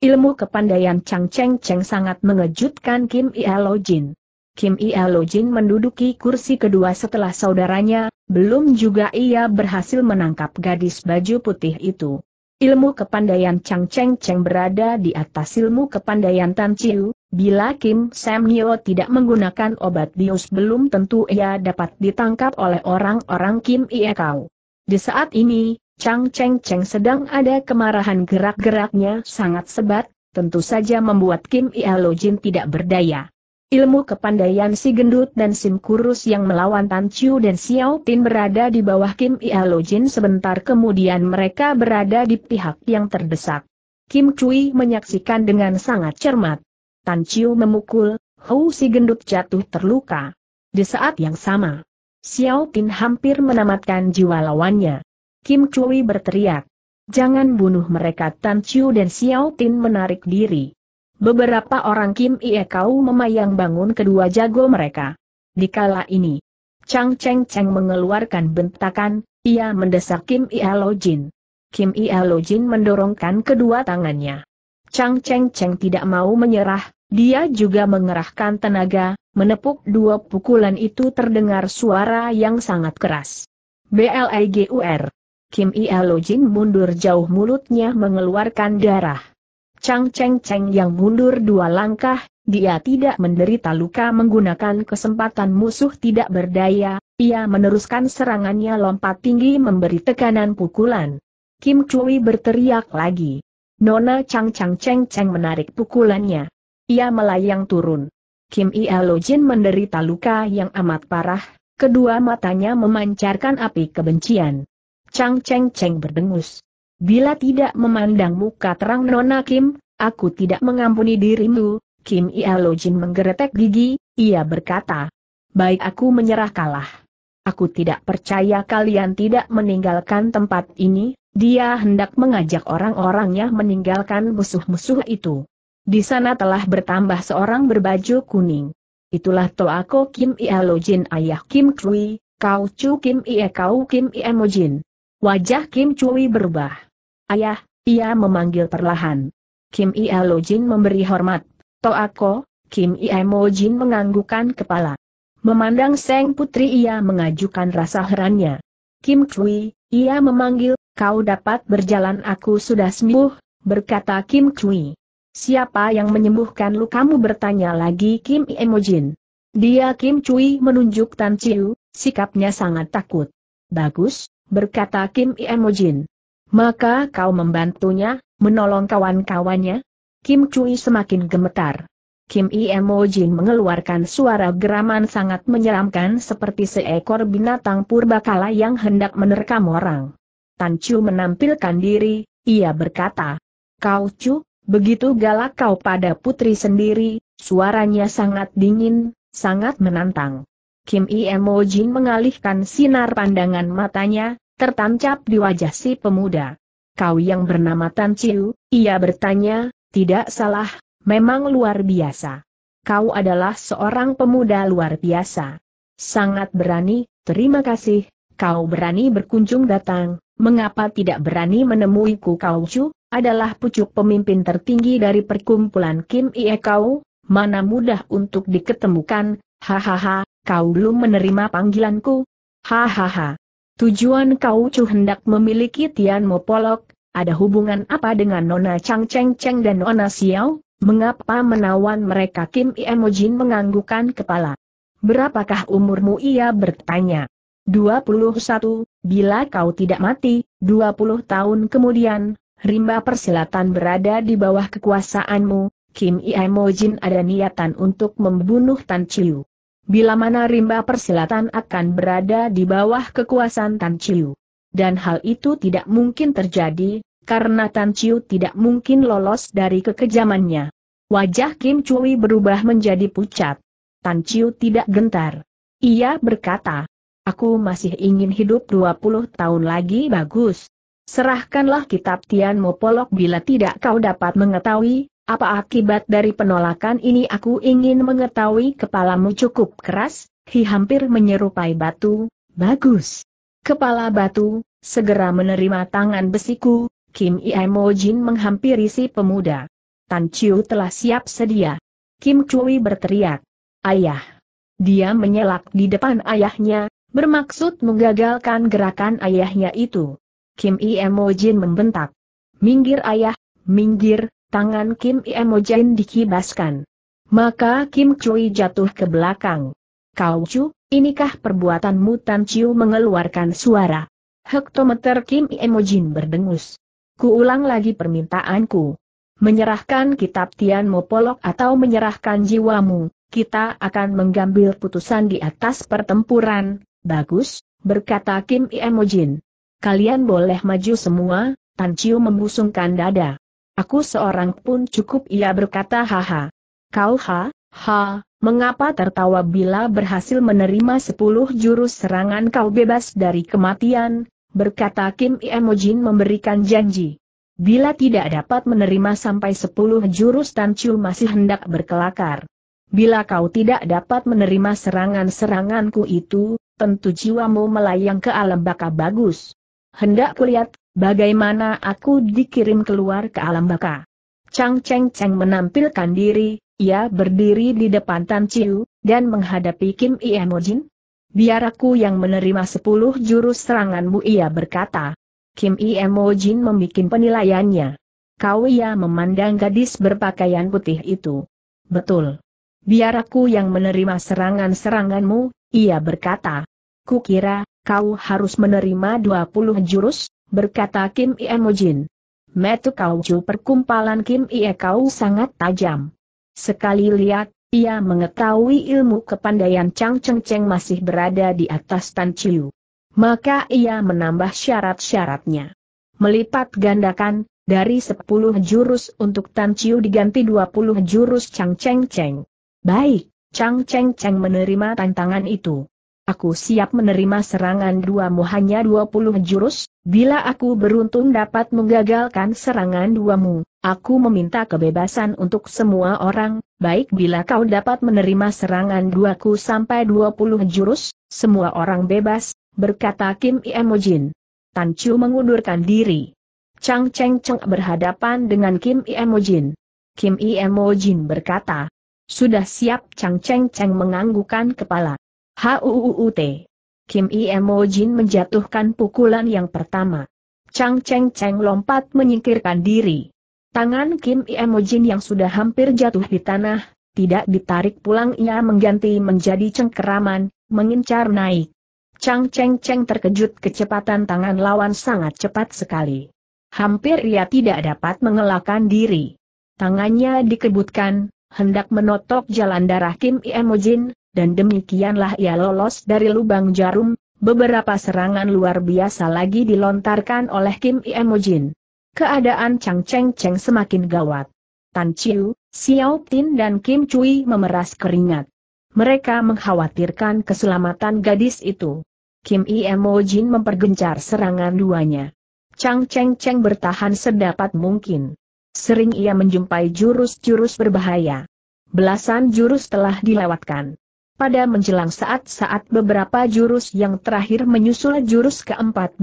[SPEAKER 1] Ilmu kepandaian Chang Cheng Cheng sangat mengejutkan Kim Ialo Jin. Kim Ialo Jin menduduki kursi kedua setelah saudaranya, belum juga ia berhasil menangkap gadis baju putih itu. Ilmu kepandaian Chang Cheng Cheng berada di atas ilmu kepandaian Tan Chiu, bila Kim Sam Hyo tidak menggunakan obat bius belum tentu ia dapat ditangkap oleh orang-orang Kim Ie Kau. Di saat ini, Chang Cheng Cheng sedang ada kemarahan gerak-geraknya sangat sebat, tentu saja membuat Kim Ialo Jin tidak berdaya. Ilmu kepandaian si gendut dan sim kurus yang melawan Tan Chiu dan Xiao Tin berada di bawah Kim Ialo Jin sebentar kemudian mereka berada di pihak yang terdesak. Kim Cui menyaksikan dengan sangat cermat. Tan Chiu memukul, Hou si gendut jatuh terluka. Di saat yang sama, Xiao Tin hampir menamatkan jiwa lawannya. Kim Chui berteriak. Jangan bunuh mereka Tan Chiu dan Xiao Tin menarik diri. Beberapa orang Kim Ie Kau memayang bangun kedua jago mereka. Di kala ini, Chang Cheng Cheng mengeluarkan bentakan, ia mendesak Kim Ie Lo Jin. Kim Ie Lo Jin mendorongkan kedua tangannya. Chang Cheng Cheng tidak mau menyerah, dia juga mengerahkan tenaga, menepuk dua pukulan itu terdengar suara yang sangat keras. BLIGUR e Kim Ielo Jin mundur jauh mulutnya mengeluarkan darah. Chang Cheng Cheng yang mundur dua langkah, dia tidak menderita luka menggunakan kesempatan musuh tidak berdaya, ia meneruskan serangannya lompat tinggi memberi tekanan pukulan. Kim Chui berteriak lagi. Nona Chang Chang Cheng Cheng menarik pukulannya. Ia melayang turun. Kim Ielo Jin menderita luka yang amat parah, kedua matanya memancarkan api kebencian. Chang Cheng Cheng berdengus. Bila tidak memandang muka terang Nona Kim, aku tidak mengampuni dirimu, Kim Ialo Jin menggeretek gigi, ia berkata. Baik aku menyerah kalah. Aku tidak percaya kalian tidak meninggalkan tempat ini, dia hendak mengajak orang-orangnya meninggalkan musuh-musuh itu. Di sana telah bertambah seorang berbaju kuning. Itulah Toako Kim Ialo Jin ayah Kim Kui, Kau Chu Kim Ie Kau Kim Ie Mojin. Wajah Kim Chui berubah. Ayah, ia memanggil perlahan. Kim Ia Jin memberi hormat. Toako, Kim Ia Jin menganggukkan kepala. Memandang Seng Putri ia mengajukan rasa herannya. Kim Chui, ia memanggil, kau dapat berjalan aku sudah sembuh, berkata Kim Chui. Siapa yang menyembuhkan lukamu bertanya lagi Kim Emojin. Dia Kim Chui menunjuk Tan Chiu, sikapnya sangat takut. Bagus, berkata Kim Iemojin. Maka kau membantunya, menolong kawan-kawannya? Kim Cui semakin gemetar. Kim Iemojin mengeluarkan suara geraman sangat menyeramkan seperti seekor binatang purbakala yang hendak menerkam orang. Tan Chu menampilkan diri, ia berkata, Kau Chu, Begitu galak kau pada putri sendiri, suaranya sangat dingin, sangat menantang. Kim Imo Jin mengalihkan sinar pandangan matanya, tertancap di wajah si pemuda. Kau yang bernama Tan Chiu, ia bertanya, tidak salah, memang luar biasa. Kau adalah seorang pemuda luar biasa. Sangat berani, terima kasih, kau berani berkunjung datang, mengapa tidak berani menemuiku kau Chu, adalah pucuk pemimpin tertinggi dari perkumpulan Kim Ie Kau, mana mudah untuk diketemukan, hahaha, kau belum menerima panggilanku? Hahaha. Tujuan kau cu hendak memiliki Tian Mo Polok, ada hubungan apa dengan Nona Chang Cheng Cheng dan Nona Xiao? Mengapa menawan mereka Kim Iemojin menganggukkan kepala? Berapakah umurmu ia bertanya. 21, bila kau tidak mati, 20 tahun kemudian, rimba persilatan berada di bawah kekuasaanmu, Kim Iemojin ada niatan untuk membunuh Tan Chiu bila mana rimba persilatan akan berada di bawah kekuasaan Tan Chiu. Dan hal itu tidak mungkin terjadi, karena Tan Chiu tidak mungkin lolos dari kekejamannya. Wajah Kim Chui berubah menjadi pucat. Tan Chiu tidak gentar. Ia berkata, aku masih ingin hidup 20 tahun lagi bagus. Serahkanlah kitab Tian Mopolok bila tidak kau dapat mengetahui, apa akibat dari penolakan ini aku ingin mengetahui kepalamu cukup keras, hi hampir menyerupai batu, bagus. Kepala batu, segera menerima tangan besiku, Kim Iemo Jin menghampiri si pemuda. Tan Chiu telah siap sedia. Kim Chui berteriak. Ayah. Dia menyelak di depan ayahnya, bermaksud menggagalkan gerakan ayahnya itu. Kim Iemo Jin membentak. Minggir ayah, minggir, tangan Kim Iemo dikibaskan. Maka Kim Cui jatuh ke belakang. Kau Chu, inikah perbuatanmu Tan Chiu mengeluarkan suara. Hektometer Kim Iemo Jin berdengus. Kuulang lagi permintaanku. Menyerahkan kitab Tian Mo Polok atau menyerahkan jiwamu, kita akan mengambil putusan di atas pertempuran. Bagus, berkata Kim Iemo Kalian boleh maju semua, Tan Chiu membusungkan dada. Aku seorang pun cukup ia berkata haha. Kau ha, ha, mengapa tertawa bila berhasil menerima sepuluh jurus serangan kau bebas dari kematian, berkata Kim Iemojin memberikan janji. Bila tidak dapat menerima sampai sepuluh jurus Tan Chiu masih hendak berkelakar. Bila kau tidak dapat menerima serangan-seranganku itu, tentu jiwamu melayang ke alam baka bagus. Hendak kulihat, Bagaimana aku dikirim keluar ke alam baka? Chang Cheng Cheng menampilkan diri, ia berdiri di depan Tan Chiu, dan menghadapi Kim Ie Biar aku yang menerima sepuluh jurus seranganmu ia berkata. Kim Ie membuat penilaiannya. Kau ia memandang gadis berpakaian putih itu. Betul. Biar aku yang menerima serangan-seranganmu, ia berkata. Kukira, kau harus menerima dua puluh jurus? berkata Kim Ie Mojin. Metu kauju perkumpalan Kim Ie Kau sangat tajam. Sekali lihat, ia mengetahui ilmu kepandaian Chang Cheng Cheng masih berada di atas Tan Chiu. Maka ia menambah syarat-syaratnya. Melipat gandakan, dari 10 jurus untuk Tan Chiu diganti 20 jurus Chang Cheng Cheng. Baik, Chang Cheng Cheng menerima tantangan itu aku siap menerima serangan dua duamu hanya puluh jurus, bila aku beruntung dapat menggagalkan serangan dua mu, aku meminta kebebasan untuk semua orang, baik bila kau dapat menerima serangan dua ku sampai dua puluh jurus, semua orang bebas, berkata Kim Iemojin. Tan Chu mengundurkan diri. Chang Cheng Cheng berhadapan dengan Kim Iemojin. Kim Iemojin berkata, sudah siap Chang Cheng Cheng menganggukan kepala. HUUUT. Kim Iemo Jin menjatuhkan pukulan yang pertama. Chang Cheng Cheng lompat menyingkirkan diri. Tangan Kim Iemo Jin yang sudah hampir jatuh di tanah, tidak ditarik pulang ia mengganti menjadi cengkeraman, mengincar naik. Chang Cheng Cheng terkejut kecepatan tangan lawan sangat cepat sekali. Hampir ia tidak dapat mengelakkan diri. Tangannya dikebutkan, hendak menotok jalan darah Kim Jin, dan demikianlah ia lolos dari lubang jarum, beberapa serangan luar biasa lagi dilontarkan oleh Kim Iemojin. Keadaan Chang Cheng Cheng semakin gawat. Tan Chiu, Xiao Tin dan Kim Cui memeras keringat. Mereka mengkhawatirkan keselamatan gadis itu. Kim Iemojin mempergencar serangan duanya. Chang Cheng Cheng bertahan sedapat mungkin. Sering ia menjumpai jurus-jurus berbahaya. Belasan jurus telah dilewatkan pada menjelang saat-saat beberapa jurus yang terakhir menyusul jurus ke-14.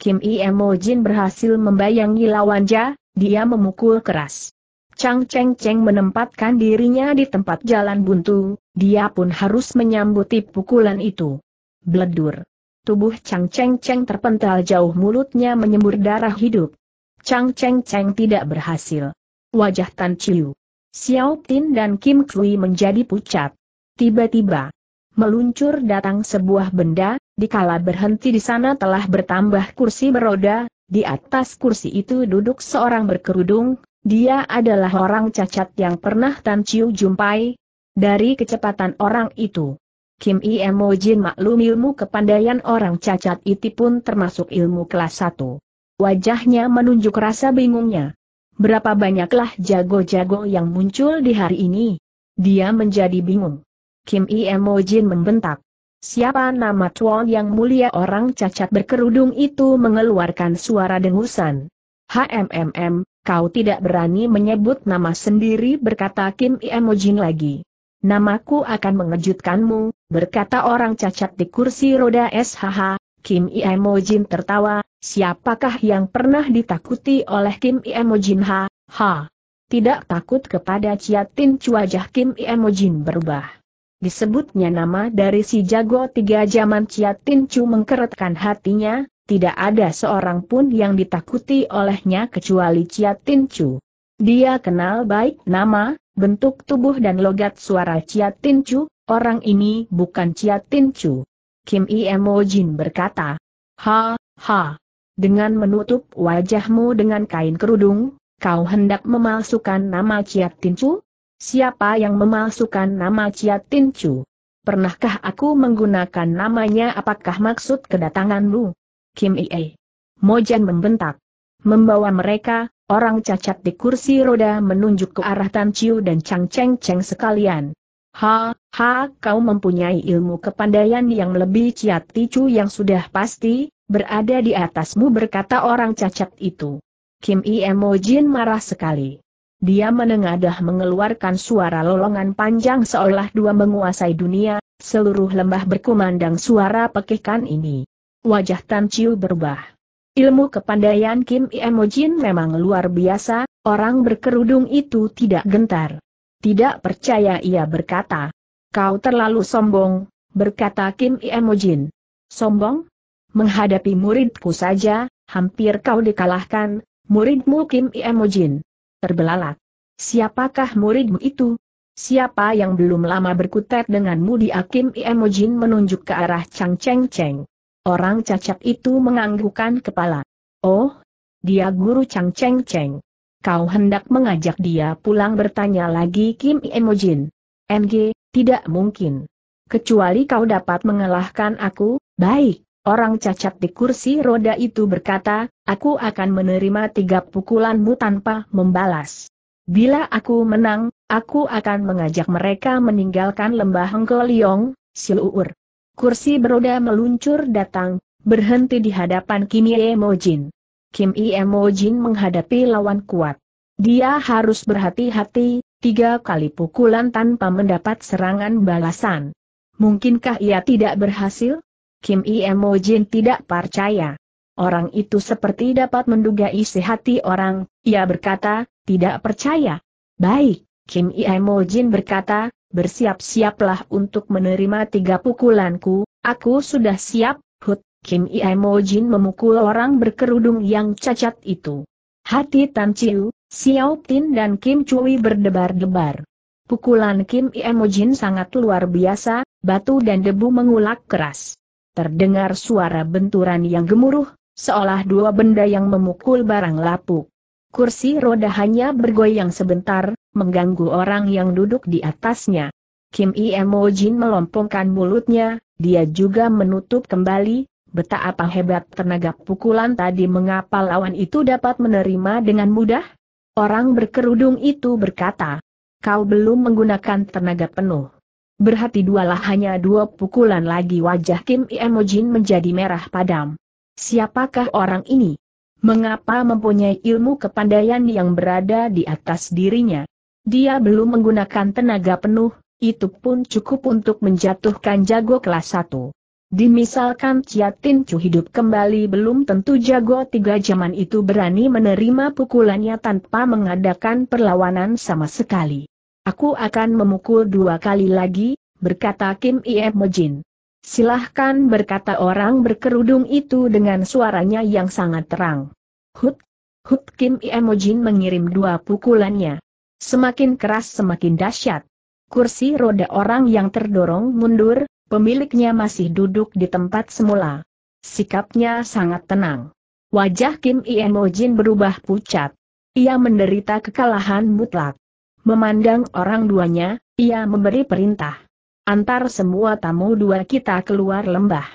[SPEAKER 1] Kim Imo Jin berhasil membayangi lawan Ja, dia memukul keras. Chang Cheng Cheng menempatkan dirinya di tempat jalan buntu, dia pun harus menyambuti pukulan itu. Bledur. Tubuh Chang Cheng Cheng terpental jauh mulutnya menyembur darah hidup. Chang Cheng Cheng tidak berhasil. Wajah Tan Chiu, Xiao Tin dan Kim Kui menjadi pucat. Tiba-tiba, meluncur datang sebuah benda, dikala berhenti di sana telah bertambah kursi beroda, di atas kursi itu duduk seorang berkerudung, dia adalah orang cacat yang pernah Tan Chiu jumpai. Dari kecepatan orang itu, Kim Imo Jin maklum ilmu kepandaian orang cacat itu pun termasuk ilmu kelas satu. Wajahnya menunjuk rasa bingungnya. Berapa banyaklah jago-jago yang muncul di hari ini? Dia menjadi bingung. Kim Jin membentak. Siapa nama Tuan yang mulia orang cacat berkerudung itu mengeluarkan suara dengusan. HMMM, kau tidak berani menyebut nama sendiri berkata Kim Jin lagi. Namaku akan mengejutkanmu, berkata orang cacat di kursi roda SHH, Kim Jin tertawa, siapakah yang pernah ditakuti oleh Kim Jin ha, ha. Tidak takut kepada Ciatin cuajah Kim Jin berubah disebutnya nama dari si jago tiga zaman Ciat Tin Chu mengkeretkan hatinya, tidak ada seorang pun yang ditakuti olehnya kecuali Ciat Tin Chu. Dia kenal baik nama, bentuk tubuh dan logat suara Ciat Tin Chu, orang ini bukan Ciat Tin Chu. Kim Imo Jin berkata, Ha, ha, dengan menutup wajahmu dengan kain kerudung, kau hendak memalsukan nama Ciat Tin Chu? Siapa yang memalsukan nama Chia Tin Chu? Pernahkah aku menggunakan namanya apakah maksud kedatanganmu? Kim Ie. Mojan membentak. Membawa mereka, orang cacat di kursi roda menunjuk ke arah Tan Chiu dan Chang Cheng Cheng sekalian. Ha, ha, kau mempunyai ilmu kepandaian yang lebih ciat ticu yang sudah pasti, berada di atasmu berkata orang cacat itu. Kim Ie Mojin marah sekali. Dia menengadah mengeluarkan suara lolongan panjang seolah dua menguasai dunia, seluruh lembah berkumandang suara pekihkan ini. Wajah Tan Chiu berubah. Ilmu kepandaian Kim Iemojin memang luar biasa, orang berkerudung itu tidak gentar. Tidak percaya ia berkata. Kau terlalu sombong, berkata Kim Iemojin. Sombong? Menghadapi muridku saja, hampir kau dikalahkan, muridmu Kim Iemojin terbelalak. Siapakah muridmu itu? Siapa yang belum lama berkutat denganmu di Akim Iemojin menunjuk ke arah Chang Cheng Cheng? Orang cacat itu menganggukkan kepala. Oh, dia guru Chang Cheng Cheng. Kau hendak mengajak dia pulang bertanya lagi Kim Iemojin. Ng, tidak mungkin. Kecuali kau dapat mengalahkan aku, baik. Orang cacat di kursi roda itu berkata, aku akan menerima tiga pukulanmu tanpa membalas. Bila aku menang, aku akan mengajak mereka meninggalkan lembah Hengkoliong, Siluur. Kursi beroda meluncur datang, berhenti di hadapan Kim Ye Kim Ye menghadapi lawan kuat. Dia harus berhati-hati, tiga kali pukulan tanpa mendapat serangan balasan. Mungkinkah ia tidak berhasil? Kim Imo Jin tidak percaya. Orang itu seperti dapat menduga isi hati orang, ia berkata, tidak percaya. Baik, Kim Imo Jin berkata, bersiap-siaplah untuk menerima tiga pukulanku, aku sudah siap, Hut, Kim Imo Jin memukul orang berkerudung yang cacat itu. Hati Tan Chiu, Xiao Tin dan Kim Chui berdebar-debar. Pukulan Kim Imo Jin sangat luar biasa, batu dan debu mengulak keras terdengar suara benturan yang gemuruh, seolah dua benda yang memukul barang lapuk. Kursi roda hanya bergoyang sebentar, mengganggu orang yang duduk di atasnya. Kim Imo Jin melompongkan mulutnya, dia juga menutup kembali, betapa hebat tenaga pukulan tadi mengapa lawan itu dapat menerima dengan mudah? Orang berkerudung itu berkata, kau belum menggunakan tenaga penuh. Berhati dualah hanya dua pukulan lagi wajah Kim Iemojin menjadi merah padam. Siapakah orang ini? Mengapa mempunyai ilmu kepandaian yang berada di atas dirinya? Dia belum menggunakan tenaga penuh, itu pun cukup untuk menjatuhkan jago kelas 1. Dimisalkan Ciatin Chu hidup kembali belum tentu jago tiga zaman itu berani menerima pukulannya tanpa mengadakan perlawanan sama sekali. Aku akan memukul dua kali lagi, berkata Kim Ie Mojin. Silahkan berkata orang berkerudung itu dengan suaranya yang sangat terang. Hut, hut Kim Ie Mojin mengirim dua pukulannya. Semakin keras semakin dahsyat. Kursi roda orang yang terdorong mundur, pemiliknya masih duduk di tempat semula. Sikapnya sangat tenang. Wajah Kim Ie Mojin berubah pucat. Ia menderita kekalahan mutlak. Memandang orang duanya, ia memberi perintah. Antar semua tamu dua kita keluar lembah.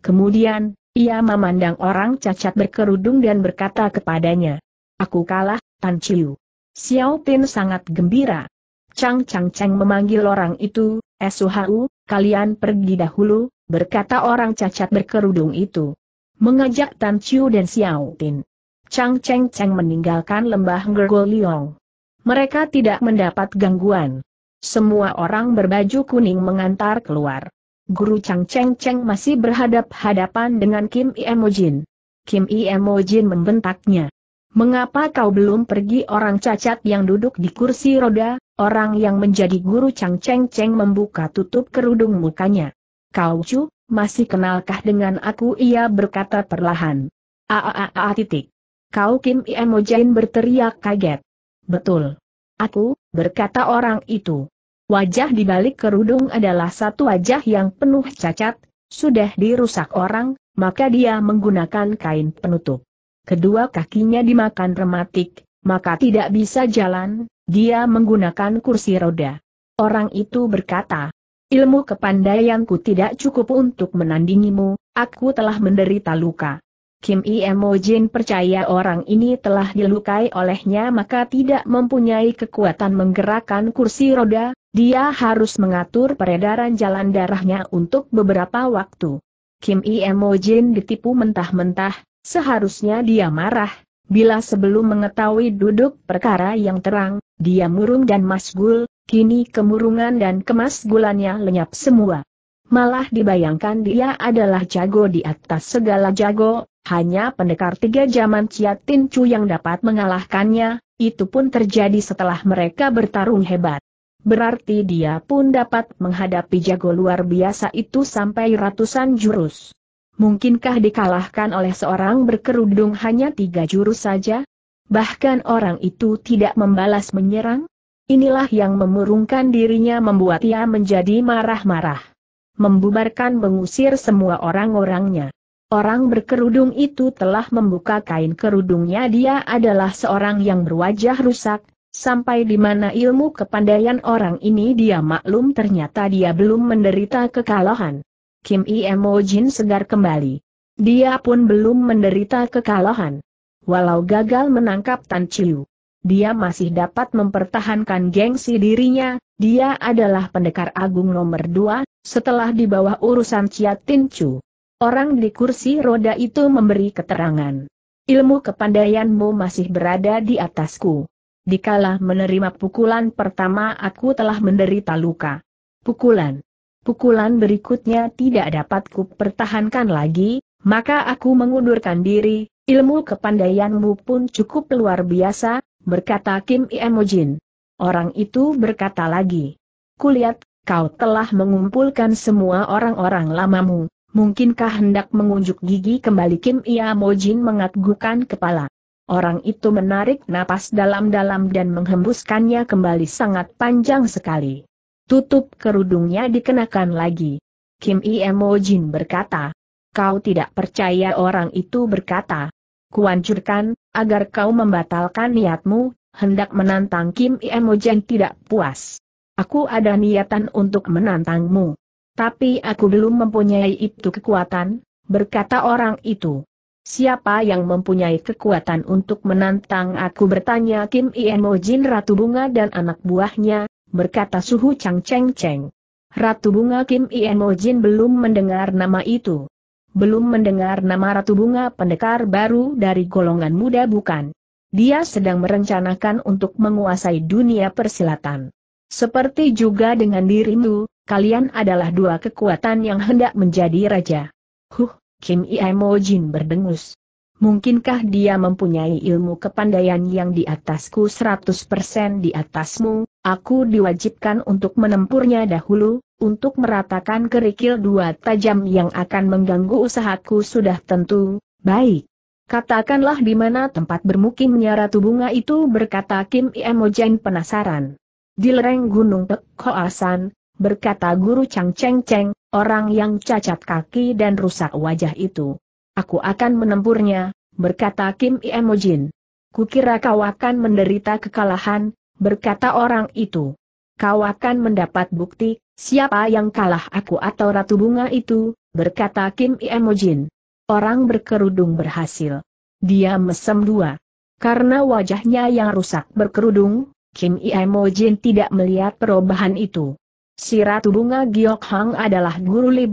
[SPEAKER 1] Kemudian, ia memandang orang cacat berkerudung dan berkata kepadanya, Aku kalah, Tan Chiu. Xiao Tin sangat gembira. Chang Chang Chang memanggil orang itu, Esuhau, eh, kalian pergi dahulu, berkata orang cacat berkerudung itu. Mengajak Tan Chiu dan Xiao Tin. Chang Chang Chang meninggalkan lembah Liong. Mereka tidak mendapat gangguan. Semua orang berbaju kuning mengantar keluar. Guru Chang Cheng Cheng masih berhadap-hadapan dengan Kim Iemojin. Kim Iemojin membentaknya. Mengapa kau belum pergi orang cacat yang duduk di kursi roda, orang yang menjadi guru Chang Cheng Cheng membuka tutup kerudung mukanya. Kau cu, masih kenalkah dengan aku ia berkata perlahan. Aaaa ah, ah, ah, titik. Kau Kim Iemojin berteriak kaget. Betul. Aku, berkata orang itu. Wajah di balik kerudung adalah satu wajah yang penuh cacat, sudah dirusak orang, maka dia menggunakan kain penutup. Kedua kakinya dimakan rematik, maka tidak bisa jalan, dia menggunakan kursi roda. Orang itu berkata, ilmu kepandaianku tidak cukup untuk menandingimu, aku telah menderita luka. Kim Iemo Jin percaya orang ini telah dilukai olehnya maka tidak mempunyai kekuatan menggerakkan kursi roda, dia harus mengatur peredaran jalan darahnya untuk beberapa waktu. Kim Iemo Jin ditipu mentah-mentah, seharusnya dia marah, Bila sebelum mengetahui duduk perkara yang terang, dia murung dan masgul, kini kemurungan dan kemasgulannya lenyap semua. Malah dibayangkan dia adalah jago di atas segala jago, hanya pendekar tiga zaman Ciatin Chu yang dapat mengalahkannya, itu pun terjadi setelah mereka bertarung hebat. Berarti dia pun dapat menghadapi jago luar biasa itu sampai ratusan jurus. Mungkinkah dikalahkan oleh seorang berkerudung hanya tiga jurus saja? Bahkan orang itu tidak membalas menyerang? Inilah yang memurungkan dirinya membuat ia menjadi marah-marah membubarkan mengusir semua orang-orangnya. Orang berkerudung itu telah membuka kain kerudungnya dia adalah seorang yang berwajah rusak, sampai di mana ilmu kepandaian orang ini dia maklum ternyata dia belum menderita kekalahan. Kim Iemo Jin segar kembali. Dia pun belum menderita kekalahan. Walau gagal menangkap Tan Chiu, dia masih dapat mempertahankan gengsi dirinya, dia adalah pendekar agung nomor dua, setelah di bawah urusan Ciatin Chu. Orang di kursi roda itu memberi keterangan. Ilmu kepandaianmu masih berada di atasku. Dikala menerima pukulan pertama aku telah menderita luka. Pukulan. Pukulan berikutnya tidak dapat kupertahankan lagi, maka aku mengundurkan diri, ilmu kepandaianmu pun cukup luar biasa, berkata Kim Iemojin. Orang itu berkata lagi, kulihat, kau telah mengumpulkan semua orang-orang lamamu, mungkinkah hendak mengunjuk gigi kembali Kim Iemojin mengatgukan kepala. Orang itu menarik napas dalam-dalam dan menghembuskannya kembali sangat panjang sekali. Tutup kerudungnya dikenakan lagi. Kim Iemojin berkata, kau tidak percaya orang itu berkata. Kuancurkan, agar kau membatalkan niatmu, hendak menantang Kim Imogen tidak puas. Aku ada niatan untuk menantangmu. Tapi aku belum mempunyai itu kekuatan, berkata orang itu. Siapa yang mempunyai kekuatan untuk menantang aku bertanya Kim Imogen Ratu Bunga dan anak buahnya, berkata Suhu Chang Cheng Cheng. Ratu Bunga Kim Imogen belum mendengar nama itu belum mendengar nama Ratu Bunga pendekar baru dari golongan muda bukan? Dia sedang merencanakan untuk menguasai dunia persilatan. Seperti juga dengan dirimu, kalian adalah dua kekuatan yang hendak menjadi raja. Huh, Kim Iemo Jin berdengus. Mungkinkah dia mempunyai ilmu kepandaian yang di atasku 100% di atasmu, aku diwajibkan untuk menempurnya dahulu, untuk meratakan kerikil dua tajam yang akan mengganggu usahaku sudah tentu, baik. Katakanlah di mana tempat bermukimnya Ratu Bunga itu berkata Kim Imogen penasaran. Di lereng Gunung Pekhoasan, berkata Guru Chang Cheng Cheng, orang yang cacat kaki dan rusak wajah itu. Aku akan menempurnya, berkata Kim Imogen. Kukira kau akan menderita kekalahan, berkata orang itu kau akan mendapat bukti, siapa yang kalah aku atau Ratu Bunga itu, berkata Kim Iemojin. Orang berkerudung berhasil. Dia mesem dua. Karena wajahnya yang rusak berkerudung, Kim Iemojin tidak melihat perubahan itu. Si Ratu Bunga Giok Hang adalah guru Li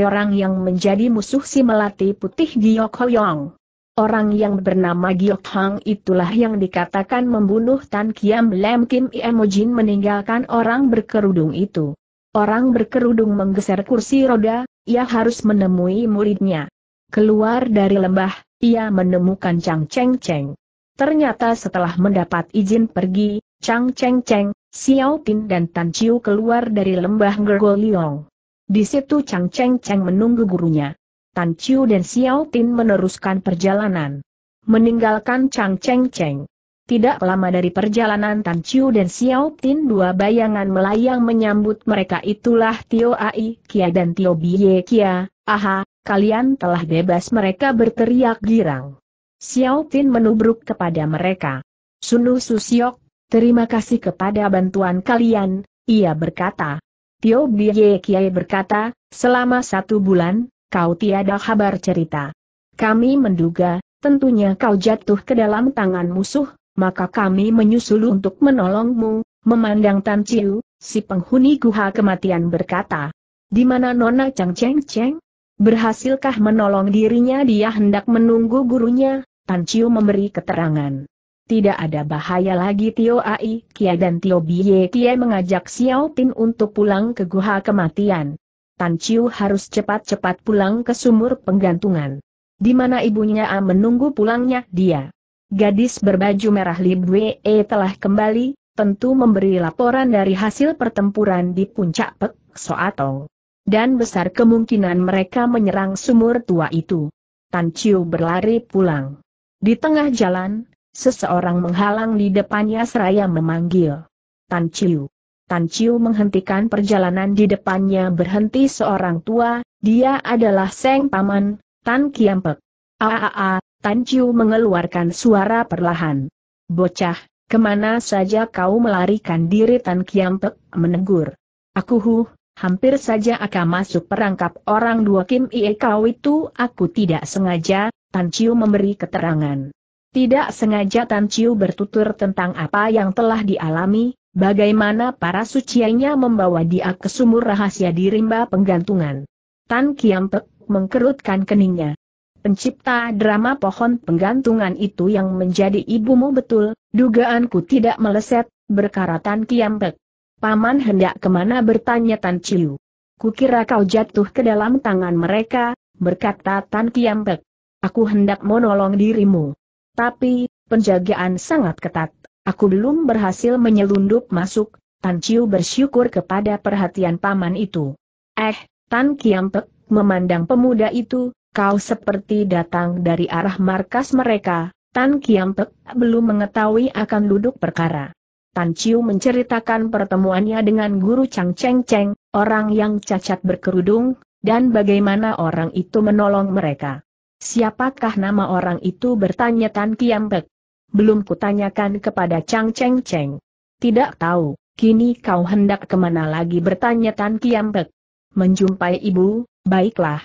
[SPEAKER 1] orang yang menjadi musuh si Melati Putih Giok Hoyong. Orang yang bernama Giok Hang itulah yang dikatakan membunuh Tan Kiam Lam Kim Iemojin meninggalkan orang berkerudung itu. Orang berkerudung menggeser kursi roda, ia harus menemui muridnya. Keluar dari lembah, ia menemukan Chang Cheng Cheng. Ternyata setelah mendapat izin pergi, Chang Cheng Cheng, Xiao Pin dan Tan Chiu keluar dari lembah Gergo Liong. Di situ Chang Cheng Cheng menunggu gurunya. Tan Chiu dan Xiao Tin meneruskan perjalanan. Meninggalkan Chang Cheng Cheng. Tidak lama dari perjalanan Tan Chiu dan Xiao Tin dua bayangan melayang menyambut mereka itulah Tio Ai Kia dan Tio Biye Kia, aha, kalian telah bebas mereka berteriak girang. Xiao Tin menubruk kepada mereka. Sunu Susiok, terima kasih kepada bantuan kalian, ia berkata. Tio Biye Kia berkata, selama satu bulan, kau tiada kabar cerita. Kami menduga, tentunya kau jatuh ke dalam tangan musuh, maka kami menyusul untuk menolongmu, memandang Tan Chiu, si penghuni guha kematian berkata. Di mana Nona Chang Cheng Cheng? Berhasilkah menolong dirinya dia hendak menunggu gurunya, Tan Chiu memberi keterangan. Tidak ada bahaya lagi Tio Ai Kia dan Tio Biye Kia mengajak Xiao Tin untuk pulang ke guha kematian. Tan Chiu harus cepat-cepat pulang ke sumur penggantungan. Di mana ibunya A menunggu pulangnya dia. Gadis berbaju merah Li Bwe e telah kembali, tentu memberi laporan dari hasil pertempuran di puncak Pek Soatong. Dan besar kemungkinan mereka menyerang sumur tua itu. Tan Chiu berlari pulang. Di tengah jalan, seseorang menghalang di depannya seraya memanggil. Tan Chiu. Tan Chiu menghentikan perjalanan di depannya berhenti seorang tua, dia adalah Seng Paman, Tan Kiampek. Aaa, Tan Chiu mengeluarkan suara perlahan. Bocah, kemana saja kau melarikan diri Tan Kiampek menegur. Aku huh, hampir saja akan masuk perangkap orang dua Kim Ie kau itu aku tidak sengaja, Tan Chiu memberi keterangan. Tidak sengaja Tan Chiu bertutur tentang apa yang telah dialami, Bagaimana para sucianya membawa dia ke sumur rahasia di rimba penggantungan. Tan Kiampek mengkerutkan keningnya. Pencipta drama pohon penggantungan itu yang menjadi ibumu betul, dugaanku tidak meleset, berkara Tan Kiampek. Paman hendak kemana bertanya Tan Chiu? Kukira kau jatuh ke dalam tangan mereka, berkata Tan Kiampek. Aku hendak menolong dirimu. Tapi, penjagaan sangat ketat, Aku belum berhasil menyelundup masuk, Tan Chiu bersyukur kepada perhatian paman itu. Eh, Tan Kiampek, memandang pemuda itu, kau seperti datang dari arah markas mereka, Tan Kiampek belum mengetahui akan duduk perkara. Tan Chiu menceritakan pertemuannya dengan guru Chang Cheng Cheng, orang yang cacat berkerudung, dan bagaimana orang itu menolong mereka. Siapakah nama orang itu bertanya Tan Kiampek belum kutanyakan kepada Chang Cheng Cheng. Tidak tahu, kini kau hendak kemana lagi bertanya Tan Kiampek. Menjumpai ibu, baiklah.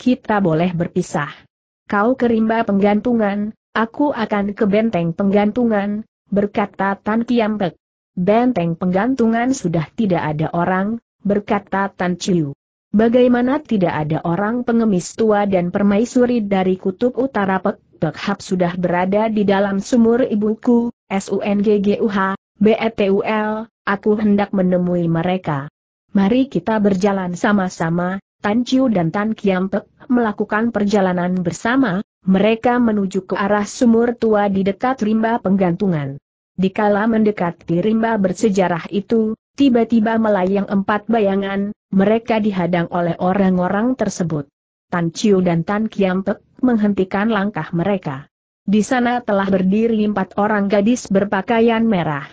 [SPEAKER 1] Kita boleh berpisah. Kau ke penggantungan, aku akan ke benteng penggantungan, berkata Tan Kiampek. Benteng penggantungan sudah tidak ada orang, berkata Tan Chiu. Bagaimana tidak ada orang pengemis tua dan permaisuri dari kutub utara Pek Bekhap sudah berada di dalam sumur ibuku, SUNGGUH, BETUL, aku hendak menemui mereka. Mari kita berjalan sama-sama, Tan Chiu dan Tan Kiampek melakukan perjalanan bersama, mereka menuju ke arah sumur tua di dekat rimba penggantungan. Dikala mendekati rimba bersejarah itu, tiba-tiba melayang empat bayangan, mereka dihadang oleh orang-orang tersebut. Tan Chiu dan Tan Kiampek menghentikan langkah mereka. Di sana telah berdiri empat orang gadis berpakaian merah.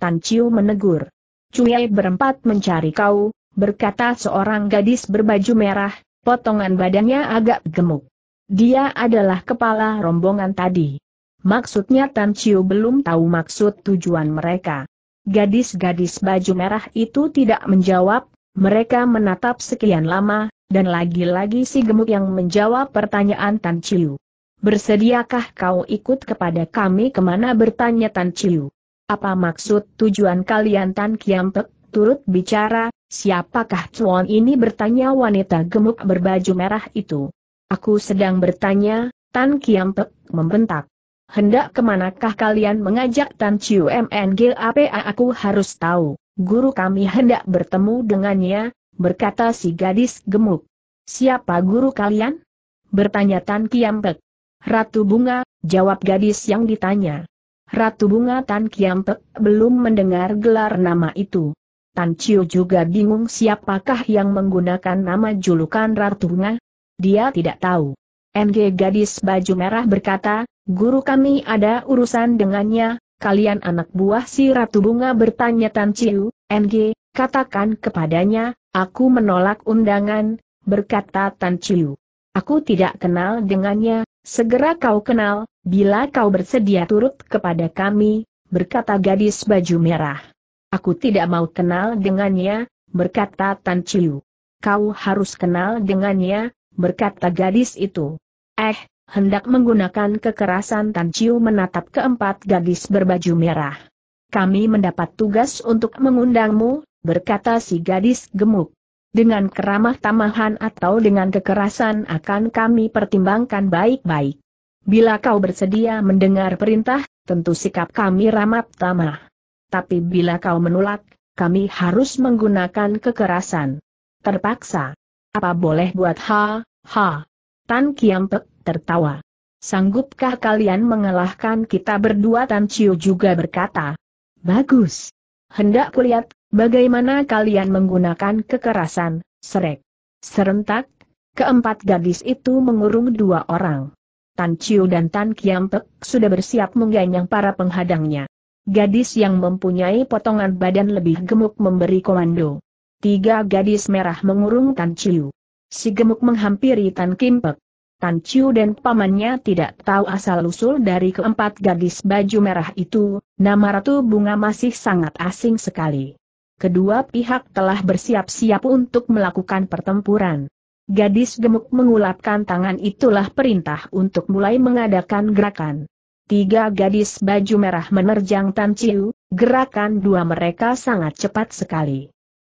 [SPEAKER 1] Tan Chiu menegur. Cuye berempat mencari kau, berkata seorang gadis berbaju merah, potongan badannya agak gemuk. Dia adalah kepala rombongan tadi. Maksudnya Tan Chiu belum tahu maksud tujuan mereka. Gadis-gadis baju merah itu tidak menjawab, mereka menatap sekian lama, dan lagi-lagi si gemuk yang menjawab pertanyaan Tan Chiu. Bersediakah kau ikut kepada kami kemana bertanya Tan Chiu? Apa maksud tujuan kalian Tan Kiampek? Turut bicara, siapakah cuan ini bertanya wanita gemuk berbaju merah itu? Aku sedang bertanya, Tan Kiampek membentak. Hendak kemanakah kalian mengajak Tan Chiu MNGAPA aku harus tahu, guru kami hendak bertemu dengannya, berkata si gadis gemuk. Siapa guru kalian? Bertanya Tan Kiampek. Ratu Bunga, jawab gadis yang ditanya. Ratu Bunga Tan Kiampek belum mendengar gelar nama itu. Tan Chiu juga bingung siapakah yang menggunakan nama julukan Ratu Bunga. Dia tidak tahu. NG gadis baju merah berkata, guru kami ada urusan dengannya, kalian anak buah si Ratu Bunga bertanya Tan Chiu, NG, katakan kepadanya, Aku menolak undangan, berkata Tan Chiu. Aku tidak kenal dengannya, segera kau kenal, bila kau bersedia turut kepada kami, berkata gadis baju merah. Aku tidak mau kenal dengannya, berkata Tan Chiu. Kau harus kenal dengannya, berkata gadis itu. Eh, hendak menggunakan kekerasan Tan Chiu menatap keempat gadis berbaju merah. Kami mendapat tugas untuk mengundangmu, berkata si gadis gemuk. Dengan keramah tamahan atau dengan kekerasan akan kami pertimbangkan baik-baik. Bila kau bersedia mendengar perintah, tentu sikap kami ramah tamah. Tapi bila kau menolak, kami harus menggunakan kekerasan. Terpaksa. Apa boleh buat ha, ha. Tan Kiam tertawa. Sanggupkah kalian mengalahkan kita berdua Tan Chiu juga berkata. Bagus. Hendak kulihat Bagaimana kalian menggunakan kekerasan, serek? Serentak, keempat gadis itu mengurung dua orang. Tan Chiu dan Tan Kiampek sudah bersiap mengganyang para penghadangnya. Gadis yang mempunyai potongan badan lebih gemuk memberi komando. Tiga gadis merah mengurung Tan Chiu. Si gemuk menghampiri Tan Kiampek. Tan Chiu dan pamannya tidak tahu asal-usul dari keempat gadis baju merah itu, nama Ratu Bunga masih sangat asing sekali kedua pihak telah bersiap-siap untuk melakukan pertempuran. Gadis gemuk mengulapkan tangan itulah perintah untuk mulai mengadakan gerakan. Tiga gadis baju merah menerjang Tan Chiu, gerakan dua mereka sangat cepat sekali.